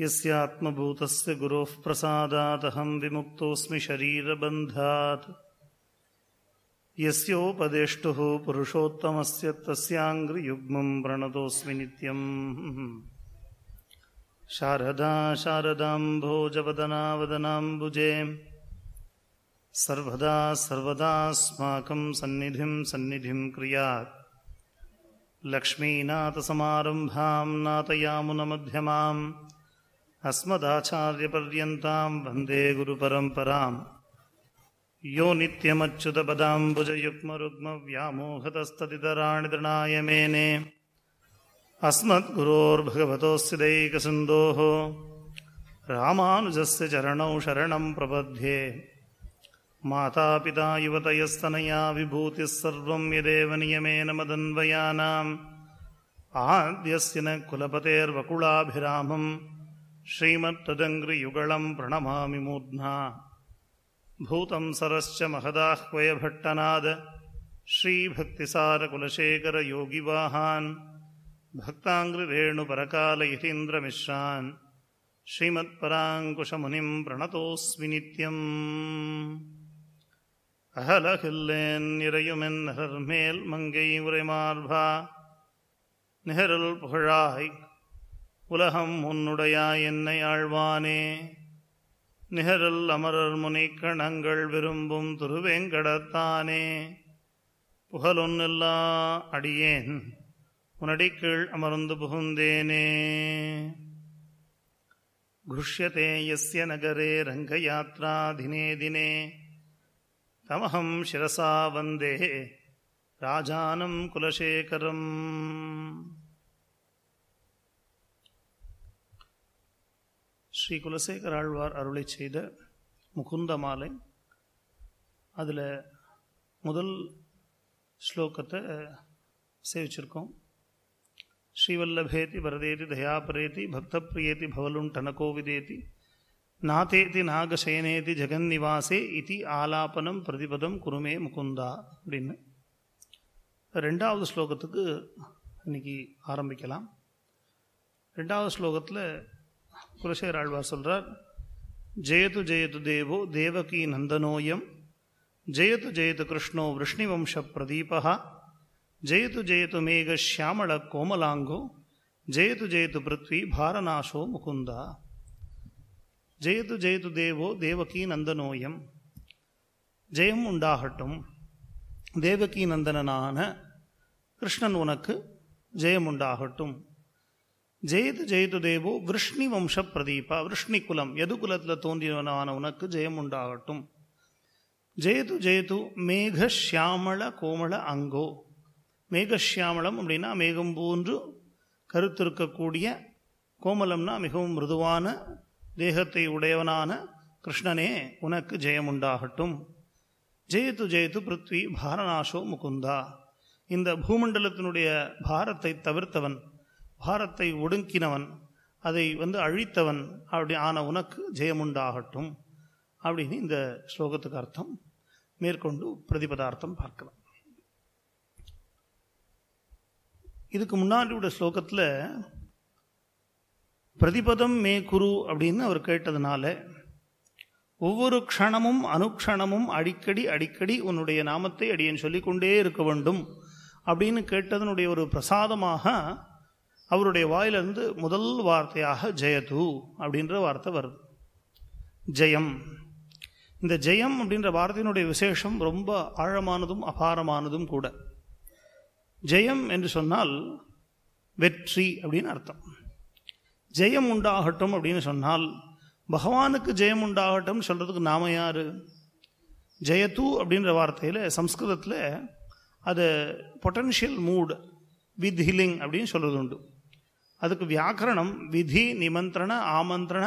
यस्यात्मभूतस्य गुरोः प्रसादात् अहं विमुक्तोऽस्मि शरीरबन्धात् यस्योपदेष्टुः पुरुषोत्तमस्य तस्याङ्घ्रियुग्मम् प्रणतोऽस्मि नित्यम् शारदा शारदाम् सर्वदा सर्वदास्माकं सन्निधिं सन्निधिं क्रियात् लक्ष्मीनाथसमारम्भां नातयामुनमध्यमाम् अस्मदाचार्यपर्यन्तां वन्दे गुरुपरम्पराम् यो नित्यमच्युतपदाम्बुजयुग्मरुग्मव्यामोहतस्तदितराणि दृणाय मेने अस्मद्गुरोर्भगवतोऽसि रामानुजस्य चरणौ शरणं प्रबध्ये मातापिता युवतयस्तनया विभूतिः सर्वं यदेव नियमेन मदन्वयानाम् आद्यस्य न कुलपतेर्वकुलाभिरामम् श्रीमत्तदङ्ियुगलम् प्रणमामि भूतं सरश्च महदाह्वयभट्टनाद श्रीभक्तिसारकुलशेखरयोगिवाहान् भक्ताङ्ग्रिरेणुपरकालयुतीन्द्रमिश्रान् श्रीमत्पराङ्कुशमुनिम् प्रणतोऽस्मि नित्यम् अहलहिल्लेन्निरयुमिन्हर्मेल्मङ्गैमुरेमार्भा निहरल्पुहा है உலகம் உன்னுடையா என்னை ஆழ்வானே நிகரல் அமரர் முனைக்கணங்கள் விரும்பும் துருவேங்கடத்தானே புகழொன்னில்லா அடியேன் உனடிக்கீழ் அமர்ந்து புகுந்தேனே घृष्यते यस्य नगरे रङ्गयात्रा தினே தினே தமஹம் சிரசா வந்தே ராஜானம் குலசேகரம் ஸ்ரீ குலசேகர் ஆழ்வார் அருளை செய்த முகுந்த மாலை அதில் முதல் ஸ்லோகத்தை சேவிச்சிருக்கோம் ஸ்ரீவல்லபேதி வரதேதி தயாபரேதி பிரியேதி பவலுன் டனகோவிதேதி நாதேதி நாகசயனேதி நிவாசே இது ஆலாபனம் பிரதிபதம் குருமே முகுந்தா அப்படின்னு ரெண்டாவது ஸ்லோகத்துக்கு இன்றைக்கி ஆரம்பிக்கலாம் ரெண்டாவது ஸ்லோகத்தில் குலசேகர் ஆழ்வார் சொல்கிறார் ஜெயது ஜெயது தேவோ தேவகி நந்தனோயம் ஜெயது ஜெயது கிருஷ்ணோ விஷ்ணிவம்ச பிரதீபா ஜெயது ஜெயது மேக ஷியாமள கோமலாங்கோ ஜெயது ஜெயது பிருத்வி பாரநாசோ முகுந்தா ஜெயது ஜெயது தேவோ தேவகி நந்தனோயம் ஜெயம் உண்டாகட்டும் தேவகி நந்தனனான கிருஷ்ணன் உனக்கு ஜெயம் உண்டாகட்டும் ஜெயது ஜெயது தேவோ விருஷ்ணி வம்ச பிரதீபா விருஷ்ணி குலம் எது குலத்தில் தோன்றியவனான உனக்கு ஜெயம் உண்டாகட்டும் ஜெயது ஜெயது மேக கோமள அங்கோ மேகசியாமளம் அப்படின்னா மேகம் போன்று கருத்திருக்கக்கூடிய கோமலம்னா மிகவும் மிருதுவான தேகத்தை உடையவனான கிருஷ்ணனே உனக்கு ஜெயமுண்டாகட்டும் ஜெயத்து ஜெயத்து பிருத்வி பாரநாசோ முகுந்தா இந்த பூமண்டலத்தினுடைய பாரத்தை தவிர்த்தவன் பாரத்தை ஒடுங்கினவன் அதை வந்து அழித்தவன் அப்படி ஆன உனக்கு ஜெயமுண்டாகட்டும் அப்படின்னு இந்த ஸ்லோகத்துக்கு அர்த்தம் மேற்கொண்டு பிரதிபதார்த்தம் பார்க்கலாம் இதுக்கு முன்னாடி உள்ள ஸ்லோகத்தில் பிரதிபதம் மே குரு அப்படின்னு அவர் கேட்டதுனால ஒவ்வொரு க்ஷணமும் அனுக்ஷணமும் அடிக்கடி அடிக்கடி உன்னுடைய நாமத்தை அடியன் சொல்லிக்கொண்டே இருக்க வேண்டும் அப்படின்னு கேட்டதனுடைய ஒரு பிரசாதமாக அவருடைய வாயிலிருந்து முதல் வார்த்தையாக ஜெயது அப்படின்ற வார்த்தை வருது ஜெயம் இந்த ஜெயம் அப்படின்ற வார்த்தையினுடைய விசேஷம் ரொம்ப ஆழமானதும் அபாரமானதும் கூட ஜெயம் என்று சொன்னால் வெற்றி அப்படின்னு அர்த்தம் ஜெயம் உண்டாகட்டும் அப்படின்னு சொன்னால் பகவானுக்கு ஜெயம் உண்டாகட்டும் சொல்கிறதுக்கு நாம யார் ஜெயத்து அப்படின்ற வார்த்தையில் சம்ஸ்கிருதத்தில் அது பொட்டன்ஷியல் மூடு வித் ஹில்லிங் அப்படின்னு சொல்கிறது உண்டு அதுக்கு வியாக்கரணம் விதி நிமந்திரண ஆமந்திரண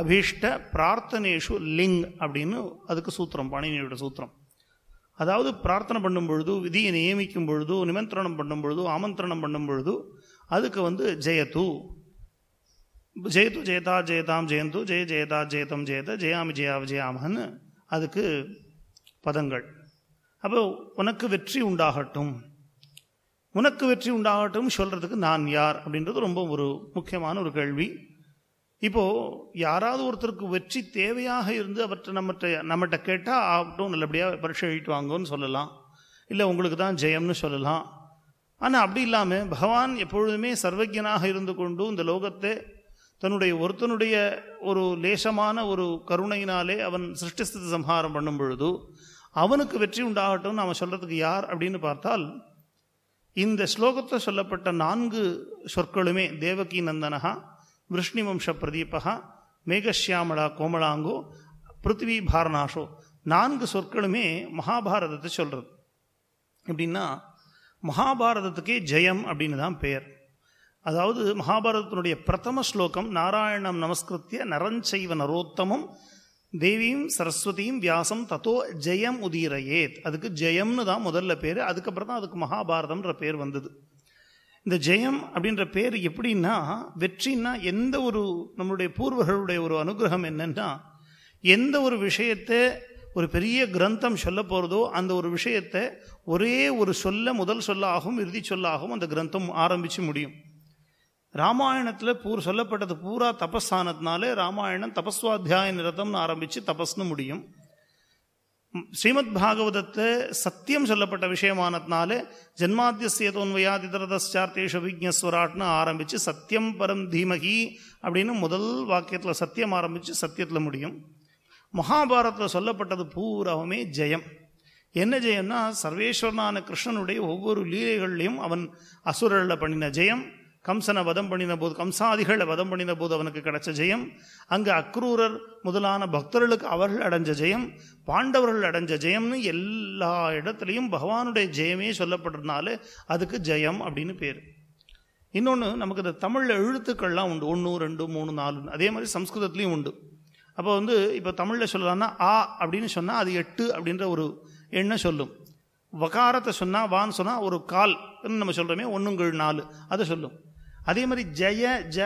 அபீஷ்ட பிரார்த்தனேஷு லிங் அப்படின்னு அதுக்கு சூத்திரம் பணினியோட சூத்திரம் அதாவது பிரார்த்தனை பண்ணும் பொழுது விதியை நியமிக்கும் பொழுது நிமந்திரணம் பண்ணும் பொழுது ஆமந்திரணம் பண்ணும் பொழுது அதுக்கு வந்து ஜெயத்து ஜெயத்து ஜெயதா ஜெயதாம் ஜெயந்து ஜெய ஜெயதா ஜெயதம் ஜெயத ஜெயாமி ஜெயா விஜயாமன்னு அதுக்கு பதங்கள் அப்போ உனக்கு வெற்றி உண்டாகட்டும் உனக்கு வெற்றி உண்டாகட்டும் சொல்கிறதுக்கு நான் யார் அப்படின்றது ரொம்ப ஒரு முக்கியமான ஒரு கேள்வி இப்போது யாராவது ஒருத்தருக்கு வெற்றி தேவையாக இருந்து அவற்றை நம்மகிட்ட நம்மகிட்ட கேட்டால் ஆகட்டும் நல்லபடியாக பரிசு எழுதிட்டு சொல்லலாம் இல்லை உங்களுக்கு தான் ஜெயம்னு சொல்லலாம் ஆனால் அப்படி இல்லாமல் பகவான் எப்பொழுதுமே சர்வஜனாக இருந்து கொண்டு இந்த லோகத்தை தன்னுடைய ஒருத்தனுடைய ஒரு லேசமான ஒரு கருணையினாலே அவன் சிருஷ்டிஸ்தி சம்ஹாரம் பண்ணும் பொழுது அவனுக்கு வெற்றி உண்டாகட்டும் அவன் சொல்கிறதுக்கு யார் அப்படின்னு பார்த்தால் இந்த ஸ்லோகத்தில் சொல்லப்பட்ட நான்கு சொற்களுமே தேவகி நந்தனகா வம்ச பிரதீபகா மேகஷ்யாமலா கோமலாங்கோ பிருத்வி பாரணாஷோ நான்கு சொற்களுமே மகாபாரதத்தை சொல்கிறது எப்படின்னா மகாபாரதத்துக்கே ஜெயம் அப்படின்னு தான் பெயர் அதாவது மகாபாரதத்தினுடைய பிரதம ஸ்லோகம் நாராயணம் நமஸ்கிருத்திய நரஞ்சைவ நரோத்தமும் தேவியும் சரஸ்வதியும் வியாசம் தத்தோ ஜெயம் உதீரையேத் அதுக்கு ஜெயம்னு தான் முதல்ல பேர் அதுக்கப்புறம் தான் அதுக்கு மகாபாரதம்ன்ற பேர் வந்தது இந்த ஜெயம் அப்படின்ற பேர் எப்படின்னா வெற்றின்னா எந்த ஒரு நம்மளுடைய பூர்வர்களுடைய ஒரு அனுகிரகம் என்னன்னா எந்த ஒரு விஷயத்தை ஒரு பெரிய கிரந்தம் சொல்ல போகிறதோ அந்த ஒரு விஷயத்தை ஒரே ஒரு சொல்ல முதல் சொல்லாகவும் இறுதி சொல்லாகவும் அந்த கிரந்தம் ஆரம்பித்து முடியும் ராமாயணத்தில் பூர் சொல்லப்பட்டது பூரா தபஸ்தானத்தினாலே ராமாயணம் தபஸ்வாத்தியாய நிரதம்னு ஆரம்பித்து தபஸ்னு முடியும் ஸ்ரீமத் பாகவதத்தை சத்தியம் சொல்லப்பட்ட விஷயமானதுனாலே ஜென்மாத்தியசேதோன்வயாதிதரதார்த்தேஷ விக்னஸ்வராட்னு ஆரம்பித்து சத்தியம் பரம் தீமகி அப்படின்னு முதல் வாக்கியத்தில் சத்தியம் ஆரம்பித்து சத்தியத்தில் முடியும் மகாபாரத்தில் சொல்லப்பட்டது பூராவுமே ஜெயம் என்ன ஜெயம்னா சர்வேஸ்வரனான கிருஷ்ணனுடைய ஒவ்வொரு லீலைகள்லையும் அவன் அசுரலில் பண்ணின ஜெயம் கம்சனை வதம் பண்ணின போது கம்சாதிகளை வதம் பண்ணின போது அவனுக்கு கிடைச்ச ஜெயம் அங்கு அக்ரூரர் முதலான பக்தர்களுக்கு அவர்கள் அடைஞ்ச ஜெயம் பாண்டவர்கள் அடைஞ்ச ஜெயம்னு எல்லா இடத்துலையும் பகவானுடைய ஜெயமே சொல்லப்பட்டிருந்தாலே அதுக்கு ஜெயம் அப்படின்னு பேர் இன்னொன்று நமக்கு இந்த தமிழில் எழுத்துக்கள்லாம் உண்டு ஒன்று ரெண்டு மூணு நாலு அதே மாதிரி சம்ஸ்கிருதத்துலேயும் உண்டு அப்போ வந்து இப்போ தமிழில் சொல்லலாம்னா ஆ அப்படின்னு சொன்னால் அது எட்டு அப்படின்ற ஒரு எண்ணை சொல்லும் வகாரத்தை சொன்னால் வான்னு சொன்னால் ஒரு கால் நம்ம சொல்கிறோமே ஒன்றுங்கள் நாலு அதை சொல்லும் அதே மாதிரி ஜெய ஜ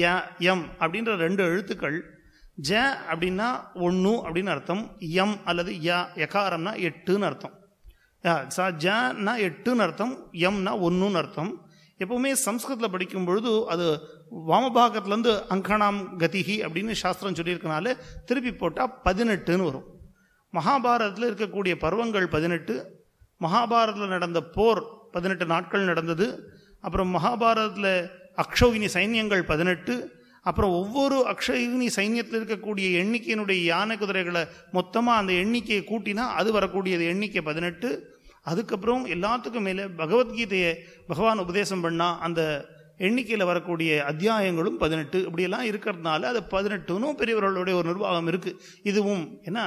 ய எம் அப்படின்ற ரெண்டு எழுத்துக்கள் ஜ அப்படின்னா ஒன்று அப்படின்னு அர்த்தம் எம் அல்லது ய எக்காரம்னா எட்டுன்னு அர்த்தம் சா ஜனா எட்டுன்னு அர்த்தம் எம்னா ஒன்றுன்னு அர்த்தம் எப்பவுமே சம்ஸ்கிருதத்தில் படிக்கும் பொழுது அது வாமபாகத்துலேருந்து அங்கனாம் கதிகி அப்படின்னு சாஸ்திரம் சொல்லியிருக்கனால திருப்பி போட்டால் பதினெட்டுன்னு வரும் மகாபாரதத்தில் இருக்கக்கூடிய பருவங்கள் பதினெட்டு மகாபாரதத்தில் நடந்த போர் பதினெட்டு நாட்கள் நடந்தது அப்புறம் மகாபாரதத்தில் அக்ஷோகினி சைன்யங்கள் பதினெட்டு அப்புறம் ஒவ்வொரு அக்ஷயினி சைன்யத்தில் இருக்கக்கூடிய எண்ணிக்கையினுடைய யானை குதிரைகளை மொத்தமாக அந்த எண்ணிக்கையை கூட்டினா அது வரக்கூடியது எண்ணிக்கை பதினெட்டு அதுக்கப்புறம் எல்லாத்துக்கும் மேலே பகவத்கீதையை பகவான் உபதேசம் பண்ணால் அந்த எண்ணிக்கையில் வரக்கூடிய அத்தியாயங்களும் பதினெட்டு இப்படியெல்லாம் இருக்கிறதுனால அது பதினெட்டுன்னு பெரியவர்களுடைய ஒரு நிர்வாகம் இருக்குது இதுவும் ஏன்னா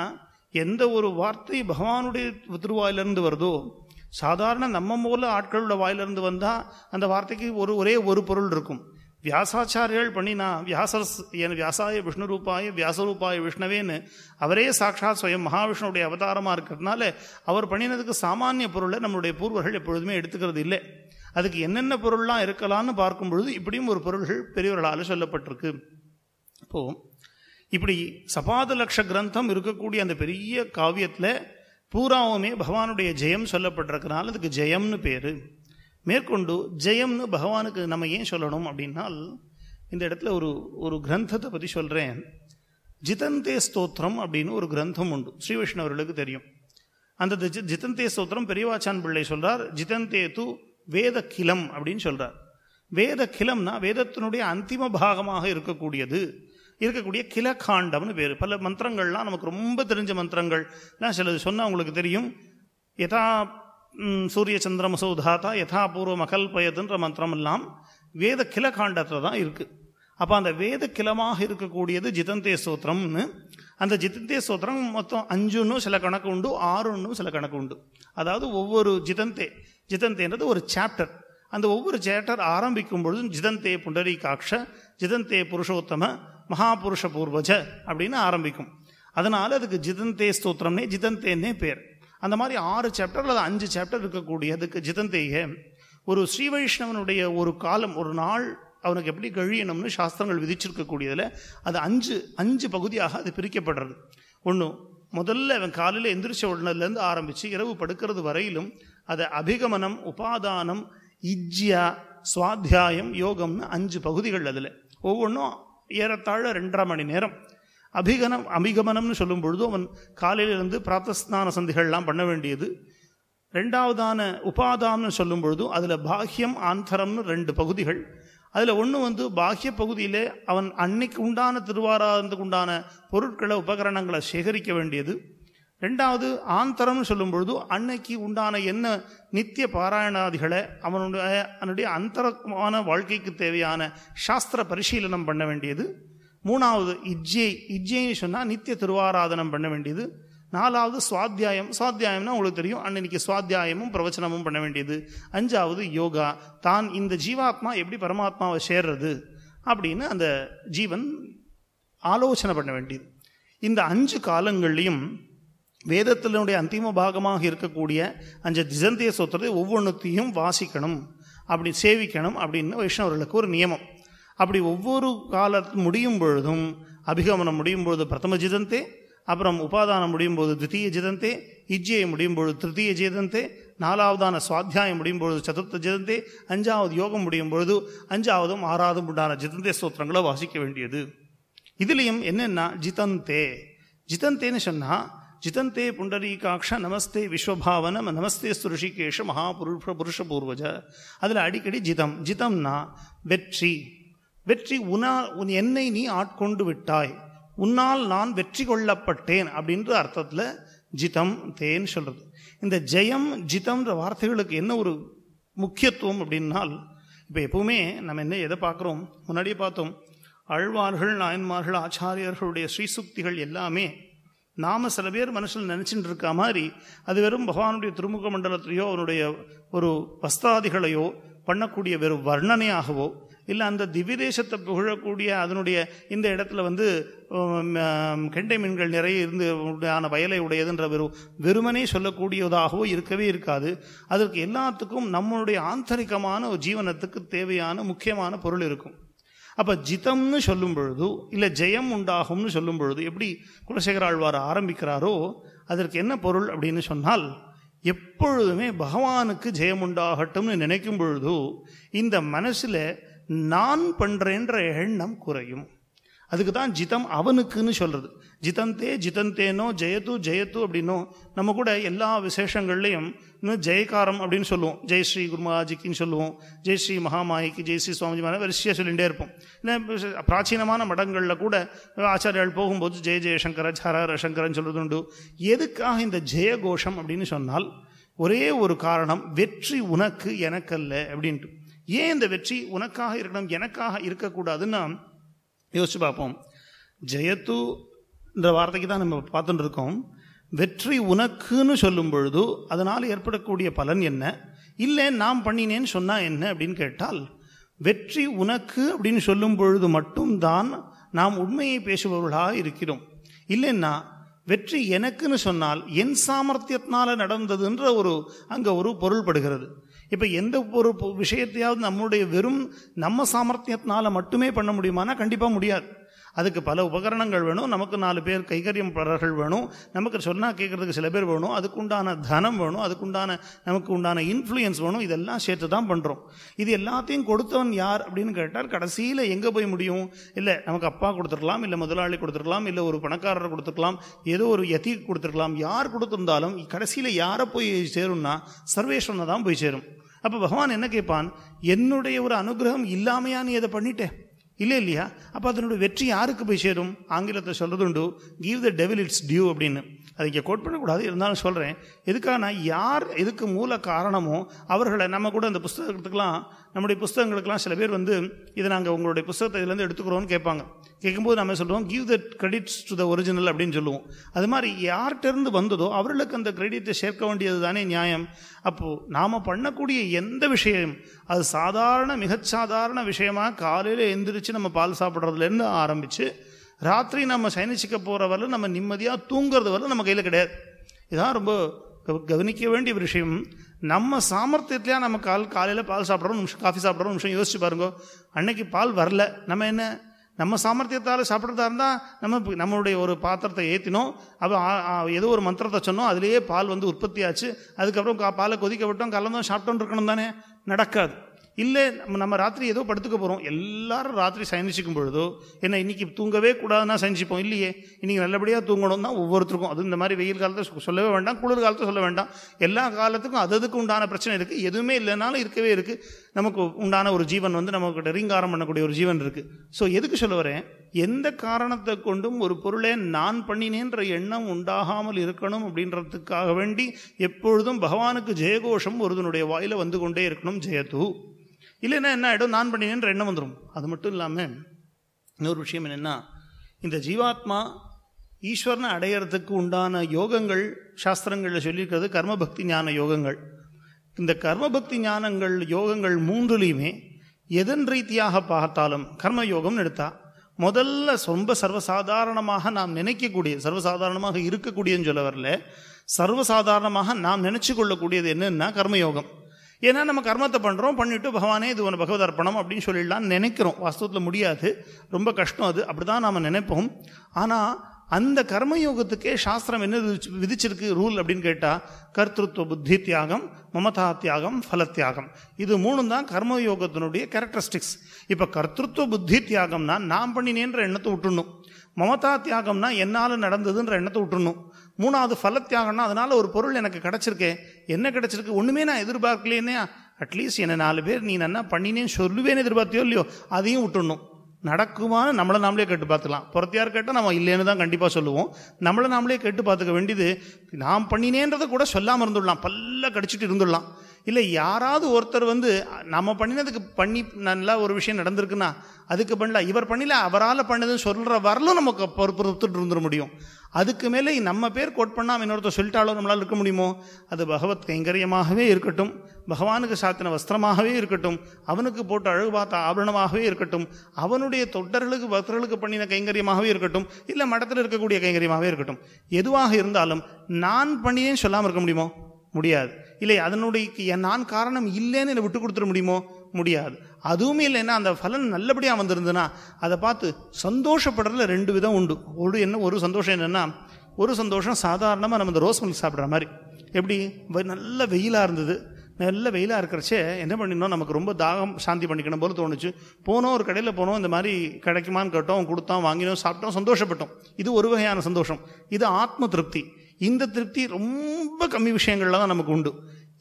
எந்த ஒரு வார்த்தை பகவானுடைய திருவாயிலிருந்து வருதோ சாதாரண நம்ம மூல ஆட்களோட வாயிலிருந்து வந்தால் அந்த வார்த்தைக்கு ஒரு ஒரே ஒரு பொருள் இருக்கும் வியாசாச்சாரியர்கள் பண்ணினா வியாசரஸ் என் வியாசாய விஷ்ணு ரூபாய வியாசரூபாய விஷ்ணவேன்னு அவரே சாட்சாத் சுயம் மகாவிஷ்ணுடைய அவதாரமாக இருக்கிறதுனால அவர் பண்ணினதுக்கு சாமானிய பொருளை நம்மளுடைய பூர்வர்கள் எப்பொழுதுமே எடுத்துக்கிறது இல்லை அதுக்கு என்னென்ன பொருள்லாம் இருக்கலாம்னு பார்க்கும் பொழுது இப்படியும் ஒரு பொருள்கள் பெரியவர்களால் சொல்லப்பட்டிருக்கு இப்போது இப்படி சபாத லட்ச கிரந்தம் இருக்கக்கூடிய அந்த பெரிய காவியத்தில் பூராவுமே பகவானுடைய ஜெயம் சொல்லப்பட்டிருக்கிறனால அதுக்கு ஜெயம்னு பேர் மேற்கொண்டு ஜெயம்னு பகவானுக்கு நம்ம ஏன் சொல்லணும் அப்படின்னால் இந்த இடத்துல ஒரு ஒரு கிரந்தத்தை பற்றி சொல்கிறேன் ஜிதந்தே ஸ்தோத்திரம் அப்படின்னு ஒரு கிரந்தம் உண்டு ஸ்ரீ வைஷ்ணவர்களுக்கு தெரியும் அந்த ஜிதந்தே ஸ்தோத்திரம் பெரியவாச்சான் பிள்ளை சொல்கிறார் ஜிதந்தே து வேத கிளம் அப்படின்னு சொல்கிறார் வேத கிளம்னா வேதத்தினுடைய அந்திம பாகமாக இருக்கக்கூடியது இருக்கக்கூடிய கிலகாண்டம்னு பேர் பல மந்திரங்கள்லாம் நமக்கு ரொம்ப தெரிஞ்ச மந்திரங்கள் நான் சிலது சொன்னால் உங்களுக்கு தெரியும் யதா சூரிய சந்திர தாத்தா யதாபூர்வம் அகல்பயதுன்ற மந்திரம் எல்லாம் வேத கிலகாண்டத்தில் தான் இருக்குது அப்போ அந்த வேத கிலமாக இருக்கக்கூடியது ஜிதந்தே சோத்திரம்னு அந்த ஜிதந்தே சோத்திரம் மொத்தம் அஞ்சுன்னு சில கணக்கு உண்டு ஆறுன்னு சில கணக்கு உண்டு அதாவது ஒவ்வொரு ஜிதந்தே ஜிதந்தேன்றது ஒரு சாப்டர் அந்த ஒவ்வொரு சேட்டர் ஆரம்பிக்கும் பொழுதும் ஜிதந்தே புண்டரீகாட்ச ஜிதந்தே புருஷோத்தம மகாபுருஷ பூர்வஜ அப்படின்னு ஆரம்பிக்கும் அதனால் அதுக்கு ஜிதந்தே ஸ்தோத்திரம்னே ஜிதந்தேன்னே பேர் அந்த மாதிரி ஆறு சாப்டர் அல்லது அஞ்சு சாப்டர் இருக்கக்கூடியதுக்கு ஜிதந்தேய ஒரு ஸ்ரீ வைஷ்ணவனுடைய ஒரு காலம் ஒரு நாள் அவனுக்கு எப்படி கழியணும்னு சாஸ்திரங்கள் விதிச்சிருக்கக்கூடியதில் அது அஞ்சு அஞ்சு பகுதியாக அது பிரிக்கப்படுறது ஒன்று முதல்ல அவன் காலையில் எந்திரிச்ச உடனேலேருந்து ஆரம்பித்து இரவு படுக்கிறது வரையிலும் அதை அபிகமனம் உபாதானம் இஜ்யா சுவாத்தியாயம் யோகம்னு அஞ்சு பகுதிகள் அதில் ஒவ்வொன்றும் ஏறத்தாழ ரெண்டரை மணி நேரம் அபிகனம் அபிகமனம்னு சொல்லும் பொழுது அவன் காலையிலிருந்து பிராத்தஸ்நான சந்திகள்லாம் பண்ண வேண்டியது ரெண்டாவதான உபாதாம்னு சொல்லும் பொழுது அதில் பாஹ்யம் ஆந்தரம்னு ரெண்டு பகுதிகள் அதில் ஒன்று வந்து பாஹ்ய பகுதியிலே அவன் அன்னைக்கு உண்டான திருவாராதத்துக்கு உண்டான பொருட்களை உபகரணங்களை சேகரிக்க வேண்டியது ரெண்டாவது ஆந்தரம்னு சொல்லும் பொழுது அன்னைக்கு உண்டான என்ன நித்திய பாராயணாதிகளை அவனுடைய அவனுடைய அந்தரமான வாழ்க்கைக்கு தேவையான சாஸ்திர பரிசீலனம் பண்ண வேண்டியது மூணாவது இஜ்ஜை இஜ்ஜைன்னு சொன்னால் நித்திய திருவாராதனம் பண்ண வேண்டியது நாலாவது சுவாத்தியாயம் சுவாத்தியாயம்னா உங்களுக்கு தெரியும் அன்னைக்கு சுவாத்தியாயமும் பிரவச்சனமும் பண்ண வேண்டியது அஞ்சாவது யோகா தான் இந்த ஜீவாத்மா எப்படி பரமாத்மாவை சேர்றது அப்படின்னு அந்த ஜீவன் ஆலோசனை பண்ண வேண்டியது இந்த அஞ்சு காலங்கள்லையும் வேதத்தினுடைய அந்திம பாகமாக இருக்கக்கூடிய அந்த திசந்திய சோத்திரத்தை ஒவ்வொன்றுத்தையும் வாசிக்கணும் அப்படி சேவிக்கணும் அப்படின்னு வைஷ்ணவர்களுக்கு ஒரு நியமம் அப்படி ஒவ்வொரு கால முடியும் பொழுதும் அபிகமனம் முடியும் பொழுது பிரதம ஜிதந்தே அப்புறம் உபாதானம் முடியும் போது தித்தீய ஜிதந்தே இஜ்ஜியை முடியும் பொழுது திருத்தீய ஜிதந்தே நாலாவதான சுவாத்தியாயம் முடியும் பொழுது சதுர்த்த ஜிதந்தே அஞ்சாவது யோகம் முடியும் பொழுது அஞ்சாவதும் ஆறாவதும் உண்டான ஜிதந்தே ஸ்தோத்திரங்களை வாசிக்க வேண்டியது இதுலேயும் என்னென்னா ஜிதந்தே ஜிதந்தேன்னு சொன்னால் ஜிதந்தே புண்டரீகாட்ச நமஸ்தே விஸ்வபாவனம் நமஸ்தே சுருஷிகேஷ மகாபுருஷ புருஷ பூர்வஜ அதில் அடிக்கடி ஜிதம் ஜிதம்னா வெற்றி வெற்றி உனா உன் என்னை நீ ஆட்கொண்டு விட்டாய் உன்னால் நான் வெற்றி கொள்ளப்பட்டேன் அப்படின்ற அர்த்தத்தில் ஜிதம் தேன்னு சொல்கிறது இந்த ஜெயம் ஜிதம்ன்ற வார்த்தைகளுக்கு என்ன ஒரு முக்கியத்துவம் அப்படின்னால் இப்போ எப்பவுமே நம்ம என்ன எதை பார்க்குறோம் முன்னாடியே பார்த்தோம் அழ்வார்கள் நாயன்மார்கள் ஆச்சாரியர்களுடைய ஸ்ரீசுக்திகள் எல்லாமே நாம் சில பேர் மனுஷன் நினச்சிட்டு இருக்க மாதிரி அது வெறும் பகவானுடைய திருமுக மண்டலத்தையோ அவனுடைய ஒரு வஸ்தாதிகளையோ பண்ணக்கூடிய வெறும் வர்ணனையாகவோ இல்லை அந்த தேசத்தை புகழக்கூடிய அதனுடைய இந்த இடத்துல வந்து கெண்டை மீன்கள் நிறைய இருந்து ஆன வயலை உடையதுன்ற வெறும் வெறுமனே சொல்லக்கூடியதாகவோ இருக்கவே இருக்காது அதற்கு எல்லாத்துக்கும் நம்மளுடைய ஆந்தரிகமான ஒரு ஜீவனத்துக்கு தேவையான முக்கியமான பொருள் இருக்கும் அப்போ ஜிதம்னு சொல்லும் பொழுது இல்லை ஜெயம் உண்டாகும்னு சொல்லும் பொழுது எப்படி குலசேகர ஆழ்வார் ஆரம்பிக்கிறாரோ அதற்கு என்ன பொருள் அப்படின்னு சொன்னால் எப்பொழுதுமே பகவானுக்கு ஜெயம் உண்டாகட்டும்னு நினைக்கும் பொழுது இந்த மனசில் நான் பண்ணுறேன்ற எண்ணம் குறையும் அதுக்கு தான் ஜிதம் அவனுக்குன்னு சொல்கிறது ஜிதந்தே ஜிதந்தேனோ ஜெயத்து ஜெயத்து அப்படின்னோ நம்ம கூட எல்லா விசேஷங்கள்லையும் இன்னும் ஜெயகாரம் அப்படின்னு சொல்லுவோம் ஜெய் ஸ்ரீ குருமாஜிக்குன்னு சொல்லுவோம் ஜெய் ஸ்ரீ மகாமாயிக்கு ஜெய் ஸ்ரீ சுவாமிஜி மாதிரி வரிசையாக சொல்லிகிட்டே இருப்போம் இல்லை பிராச்சீனமான மடங்களில் கூட ஆச்சாரியால் போகும்போது ஜெய ஜெயசங்கர ஹரஹர சங்கரன்னு சொல்கிறது உண்டு எதுக்காக இந்த ஜெய கோஷம் அப்படின்னு சொன்னால் ஒரே ஒரு காரணம் வெற்றி உனக்கு எனக்கல்ல அப்படின்ட்டு ஏன் இந்த வெற்றி உனக்காக இருக்கணும் எனக்காக இருக்கக்கூடாதுன்னா யோசிச்சு பார்ப்போம் ஜெயத்து என்ற வார்த்தைக்கு தான் நம்ம பார்த்துட்டு இருக்கோம் வெற்றி உனக்குன்னு சொல்லும் பொழுது அதனால் ஏற்படக்கூடிய பலன் என்ன இல்லை நாம் பண்ணினேன்னு சொன்னால் என்ன அப்படின்னு கேட்டால் வெற்றி உனக்கு அப்படின்னு சொல்லும் பொழுது மட்டும்தான் நாம் உண்மையை பேசுபவர்களாக இருக்கிறோம் இல்லைன்னா வெற்றி எனக்குன்னு சொன்னால் என் சாமர்த்தியத்தினால நடந்ததுன்ற ஒரு அங்கே ஒரு பொருள்படுகிறது இப்போ எந்த ஒரு விஷயத்தையாவது நம்மளுடைய வெறும் நம்ம சாமர்த்தியத்தினால மட்டுமே பண்ண முடியுமானா கண்டிப்பாக முடியாது அதுக்கு பல உபகரணங்கள் வேணும் நமக்கு நாலு பேர் கைகரியம் பலர்கள் வேணும் நமக்கு சொன்னால் கேட்குறதுக்கு சில பேர் வேணும் அதுக்குண்டான தனம் வேணும் அதுக்குண்டான நமக்கு உண்டான இன்ஃப்ளூயன்ஸ் வேணும் இதெல்லாம் சேர்த்து தான் பண்ணுறோம் இது எல்லாத்தையும் கொடுத்தவன் யார் அப்படின்னு கேட்டால் கடைசியில் எங்கே போய் முடியும் இல்லை நமக்கு அப்பா கொடுத்துருக்கலாம் இல்லை முதலாளி கொடுத்துருக்கலாம் இல்லை ஒரு பணக்காரர் கொடுத்துருக்கலாம் ஏதோ ஒரு எத்தி கொடுத்துருக்கலாம் யார் கொடுத்துருந்தாலும் கடைசியில் யாரை போய் சேரும்னா சர்வேஸ்வரனை தான் போய் சேரும் அப்போ பகவான் என்ன கேட்பான் என்னுடைய ஒரு அனுகிரகம் இல்லாமையா நீ அதை பண்ணிட்டேன் இல்லை இல்லையா அப்போ அதனுடைய வெற்றி யாருக்கு போய் சேரும் ஆங்கிலத்தை சொல்கிறது உண்டு give the devil its due அப்படின்னு அதை இங்கே கோட் பண்ணக்கூடாது இருந்தாலும் சொல்கிறேன் எதுக்கான யார் எதுக்கு மூல காரணமோ அவர்களை நம்ம கூட அந்த புஸ்தகத்துக்கெலாம் நம்முடைய புஸ்தகங்களுக்கெல்லாம் சில பேர் வந்து இதை நாங்கள் உங்களுடைய புஸ்தகத்தை இதுலேருந்து கேட்பாங்க கேட்கும்போது நம்ம சொல்லுவோம் give the credits to the original அப்படின்னு சொல்லுவோம் அது மாதிரி யார்கிட்டருந்து வந்ததோ அவர்களுக்கு அந்த கிரெடிட்டை சேர்க்க வேண்டியது தானே நியாயம் அப்போது நாம் பண்ணக்கூடிய எந்த விஷயம் அது சாதாரண மிகச்சாதாரண விஷயமாக காலையில் எந்திரிச்சு நம்ம பால் சாப்பிட்றதுலேருந்து ஆரம்பித்து ராத்திரி நம்ம சைனிச்சிக்க போகிற வரல நம்ம நிம்மதியாக தூங்குறது வரல நம்ம கையில் கிடையாது இதான் ரொம்ப கவனிக்க வேண்டிய விஷயம் நம்ம சாமர்த்தியத்திலேயே நம்ம கால் காலையில் பால் சாப்பிட்றோம் நிமிஷம் காஃபி சாப்பிட்றோம் நிமிஷம் யோசிச்சு பாருங்க அன்னைக்கு பால் வரல நம்ம என்ன நம்ம சாமர்த்தியத்தால் சாப்பிட்றதா இருந்தால் நம்ம நம்மளுடைய ஒரு பாத்திரத்தை ஏற்றினோம் அப்போ ஏதோ ஒரு மந்திரத்தை சொன்னோம் அதுலேயே பால் வந்து உற்பத்தி ஆச்சு அதுக்கப்புறம் பாலை கொதிக்க விட்டோம் கலந்தோம் சாப்பிட்டோன்னு இருக்கணும் தானே நடக்காது இல்லை நம்ம நம்ம ராத்திரி ஏதோ படுத்துக்க போகிறோம் எல்லாரும் ராத்திரி சயனிச்சிக்கும் பொழுதோ என்ன இன்றைக்கி தூங்கவே கூடாதுன்னா சயனிச்சிப்போம் இல்லையே இன்றைக்கி நல்லபடியாக தூங்கணும்னா ஒவ்வொருத்தருக்கும் அது இந்த மாதிரி வெயில் காலத்தை சொல்லவே வேண்டாம் குளிர் காலத்தை சொல்ல வேண்டாம் எல்லா காலத்துக்கும் அதுக்கு உண்டான பிரச்சனை இருக்குது எதுவுமே இல்லைனாலும் இருக்கவே இருக்குது நமக்கு உண்டான ஒரு ஜீவன் வந்து நமக்கு ரிங்காரம் பண்ணக்கூடிய ஒரு ஜீவன் இருக்குது ஸோ எதுக்கு சொல்ல வரேன் எந்த காரணத்தை கொண்டும் ஒரு பொருளை நான் பண்ணினேன்ற எண்ணம் உண்டாகாமல் இருக்கணும் அப்படின்றதுக்காக வேண்டி எப்பொழுதும் பகவானுக்கு ஜெயகோஷம் ஒருதனுடைய வாயில் வந்து கொண்டே இருக்கணும் ஜெயத்து இல்லைன்னா என்ன ஆகிடும் நான் பண்ணினேன்ற எண்ணம் வந்துடும் அது மட்டும் இல்லாமல் இன்னொரு விஷயம் என்னென்னா இந்த ஜீவாத்மா ஈஸ்வரனை அடையிறதுக்கு உண்டான யோகங்கள் சாஸ்திரங்களில் சொல்லியிருக்கிறது கர்மபக்தி ஞான யோகங்கள் இந்த கர்மபக்தி ஞானங்கள் யோகங்கள் மூன்றுலேயுமே எதன் ரீதியாக பார்த்தாலும் கர்ம யோகம்னு எடுத்தா முதல்ல ரொம்ப சர்வசாதாரணமாக நாம் நினைக்கக்கூடிய சர்வசாதாரணமாக இருக்கக்கூடியன்னு சொல்ல வரல சர்வசாதாரணமாக நாம் நினச்சி கொள்ளக்கூடியது என்னென்னா கர்மயோகம் ஏன்னா நம்ம கர்மத்தை பண்ணுறோம் பண்ணிவிட்டு பகவானே இது ஒன்று பகவத் அர்ப்பணம் அப்படின்னு சொல்லிடலாம் நினைக்கிறோம் வாஸ்தவத்தில் முடியாது ரொம்ப கஷ்டம் அது அப்படி தான் நாம் நினைப்போம் ஆனால் அந்த கர்மயோகத்துக்கே சாஸ்திரம் என்ன விதிச்சிருக்கு ரூல் அப்படின்னு கேட்டால் கர்த்தத்துவ புத்தி தியாகம் மமதா தியாகம் ஃபல தியாகம் இது மூணு தான் கர்மயோகத்தினுடைய கேரக்டரிஸ்டிக்ஸ் இப்போ கர்த்தத்துவ புத்தி தியாகம்னா நான் பண்ணினேன்ற எண்ணத்தை விட்டுணும் மமதா தியாகம்னா என்னால் நடந்ததுன்ற எண்ணத்தை விட்டுணும் மூணாவது ஃபலத்தியாகனா அதனால் ஒரு பொருள் எனக்கு கிடச்சிருக்கு என்ன கிடச்சிருக்கு ஒன்றுமே நான் எதிர்பார்க்கலேன்னே அட்லீஸ்ட் என்னை நாலு பேர் நீ என்ன பண்ணினேன்னு சொல்லுவேன்னு எதிர்பார்த்தியோ இல்லையோ அதையும் விட்டுடணும் நடக்குமான்னு நம்மளை நாமளே கேட்டு பார்த்துக்கலாம் புறத்தியார் கேட்டால் நம்ம இல்லைன்னு தான் கண்டிப்பாக சொல்லுவோம் நம்மளை நாமளே கேட்டு பார்த்துக்க வேண்டியது நாம் பண்ணினேன்றதை கூட சொல்லாமல் இருந்துடலாம் பல்ல கடிச்சிட்டு இருந்துடலாம் இல்லை யாராவது ஒருத்தர் வந்து நம்ம பண்ணினதுக்கு பண்ணி நல்லா ஒரு விஷயம் நடந்திருக்குன்னா அதுக்கு பண்ணல இவர் பண்ணல அவரால் பண்ணதுன்னு சொல்கிற வரலும் நமக்கு பொறுத்துட்டு இருந்துட முடியும் அதுக்கு மேலே நம்ம பேர் கோட் பண்ணால் இன்னொருத்தர் சொல்லிட்டாலும் நம்மளால் இருக்க முடியுமோ அது பகவத் கைங்கரியமாகவே இருக்கட்டும் பகவானுக்கு சாத்தின வஸ்திரமாகவே இருக்கட்டும் அவனுக்கு போட்ட அழகு பார்த்த ஆபரணமாகவே இருக்கட்டும் அவனுடைய தொட்டர்களுக்கு பக்தர்களுக்கு பண்ணின கைங்கரியமாகவே இருக்கட்டும் இல்லை மடத்தில் இருக்கக்கூடிய கைங்கரியமாகவே இருக்கட்டும் எதுவாக இருந்தாலும் நான் பண்ணியேன்னு சொல்லாமல் இருக்க முடியுமோ முடியாது இல்லை அதனுடைய நான் காரணம் இல்லைன்னு என்னை விட்டு கொடுத்துட முடியுமோ முடியாது அதுவுமே இல்லைன்னா அந்த ஃபலன் நல்லபடியாக வந்திருந்ததுன்னா அதை பார்த்து சந்தோஷப்படுறதுல ரெண்டு விதம் உண்டு ஒரு என்ன ஒரு சந்தோஷம் என்னென்னா ஒரு சந்தோஷம் சாதாரணமாக நம்ம இந்த ரோஸ் மில்க் சாப்பிட்ற மாதிரி எப்படி நல்ல வெயிலாக இருந்தது நல்ல வெயிலாக இருக்கிறச்சே என்ன பண்ணினோம் நமக்கு ரொம்ப தாகம் சாந்தி பண்ணிக்கணும் போல தோணுச்சு போனோம் ஒரு கடையில் போனோம் இந்த மாதிரி கிடைக்குமான்னு கேட்டோம் கொடுத்தோம் வாங்கினோம் சாப்பிட்டோம் சந்தோஷப்பட்டோம் இது ஒரு வகையான சந்தோஷம் இது ஆத்ம திருப்தி இந்த திருப்தி ரொம்ப கம்மி விஷயங்கள்ல தான் நமக்கு உண்டு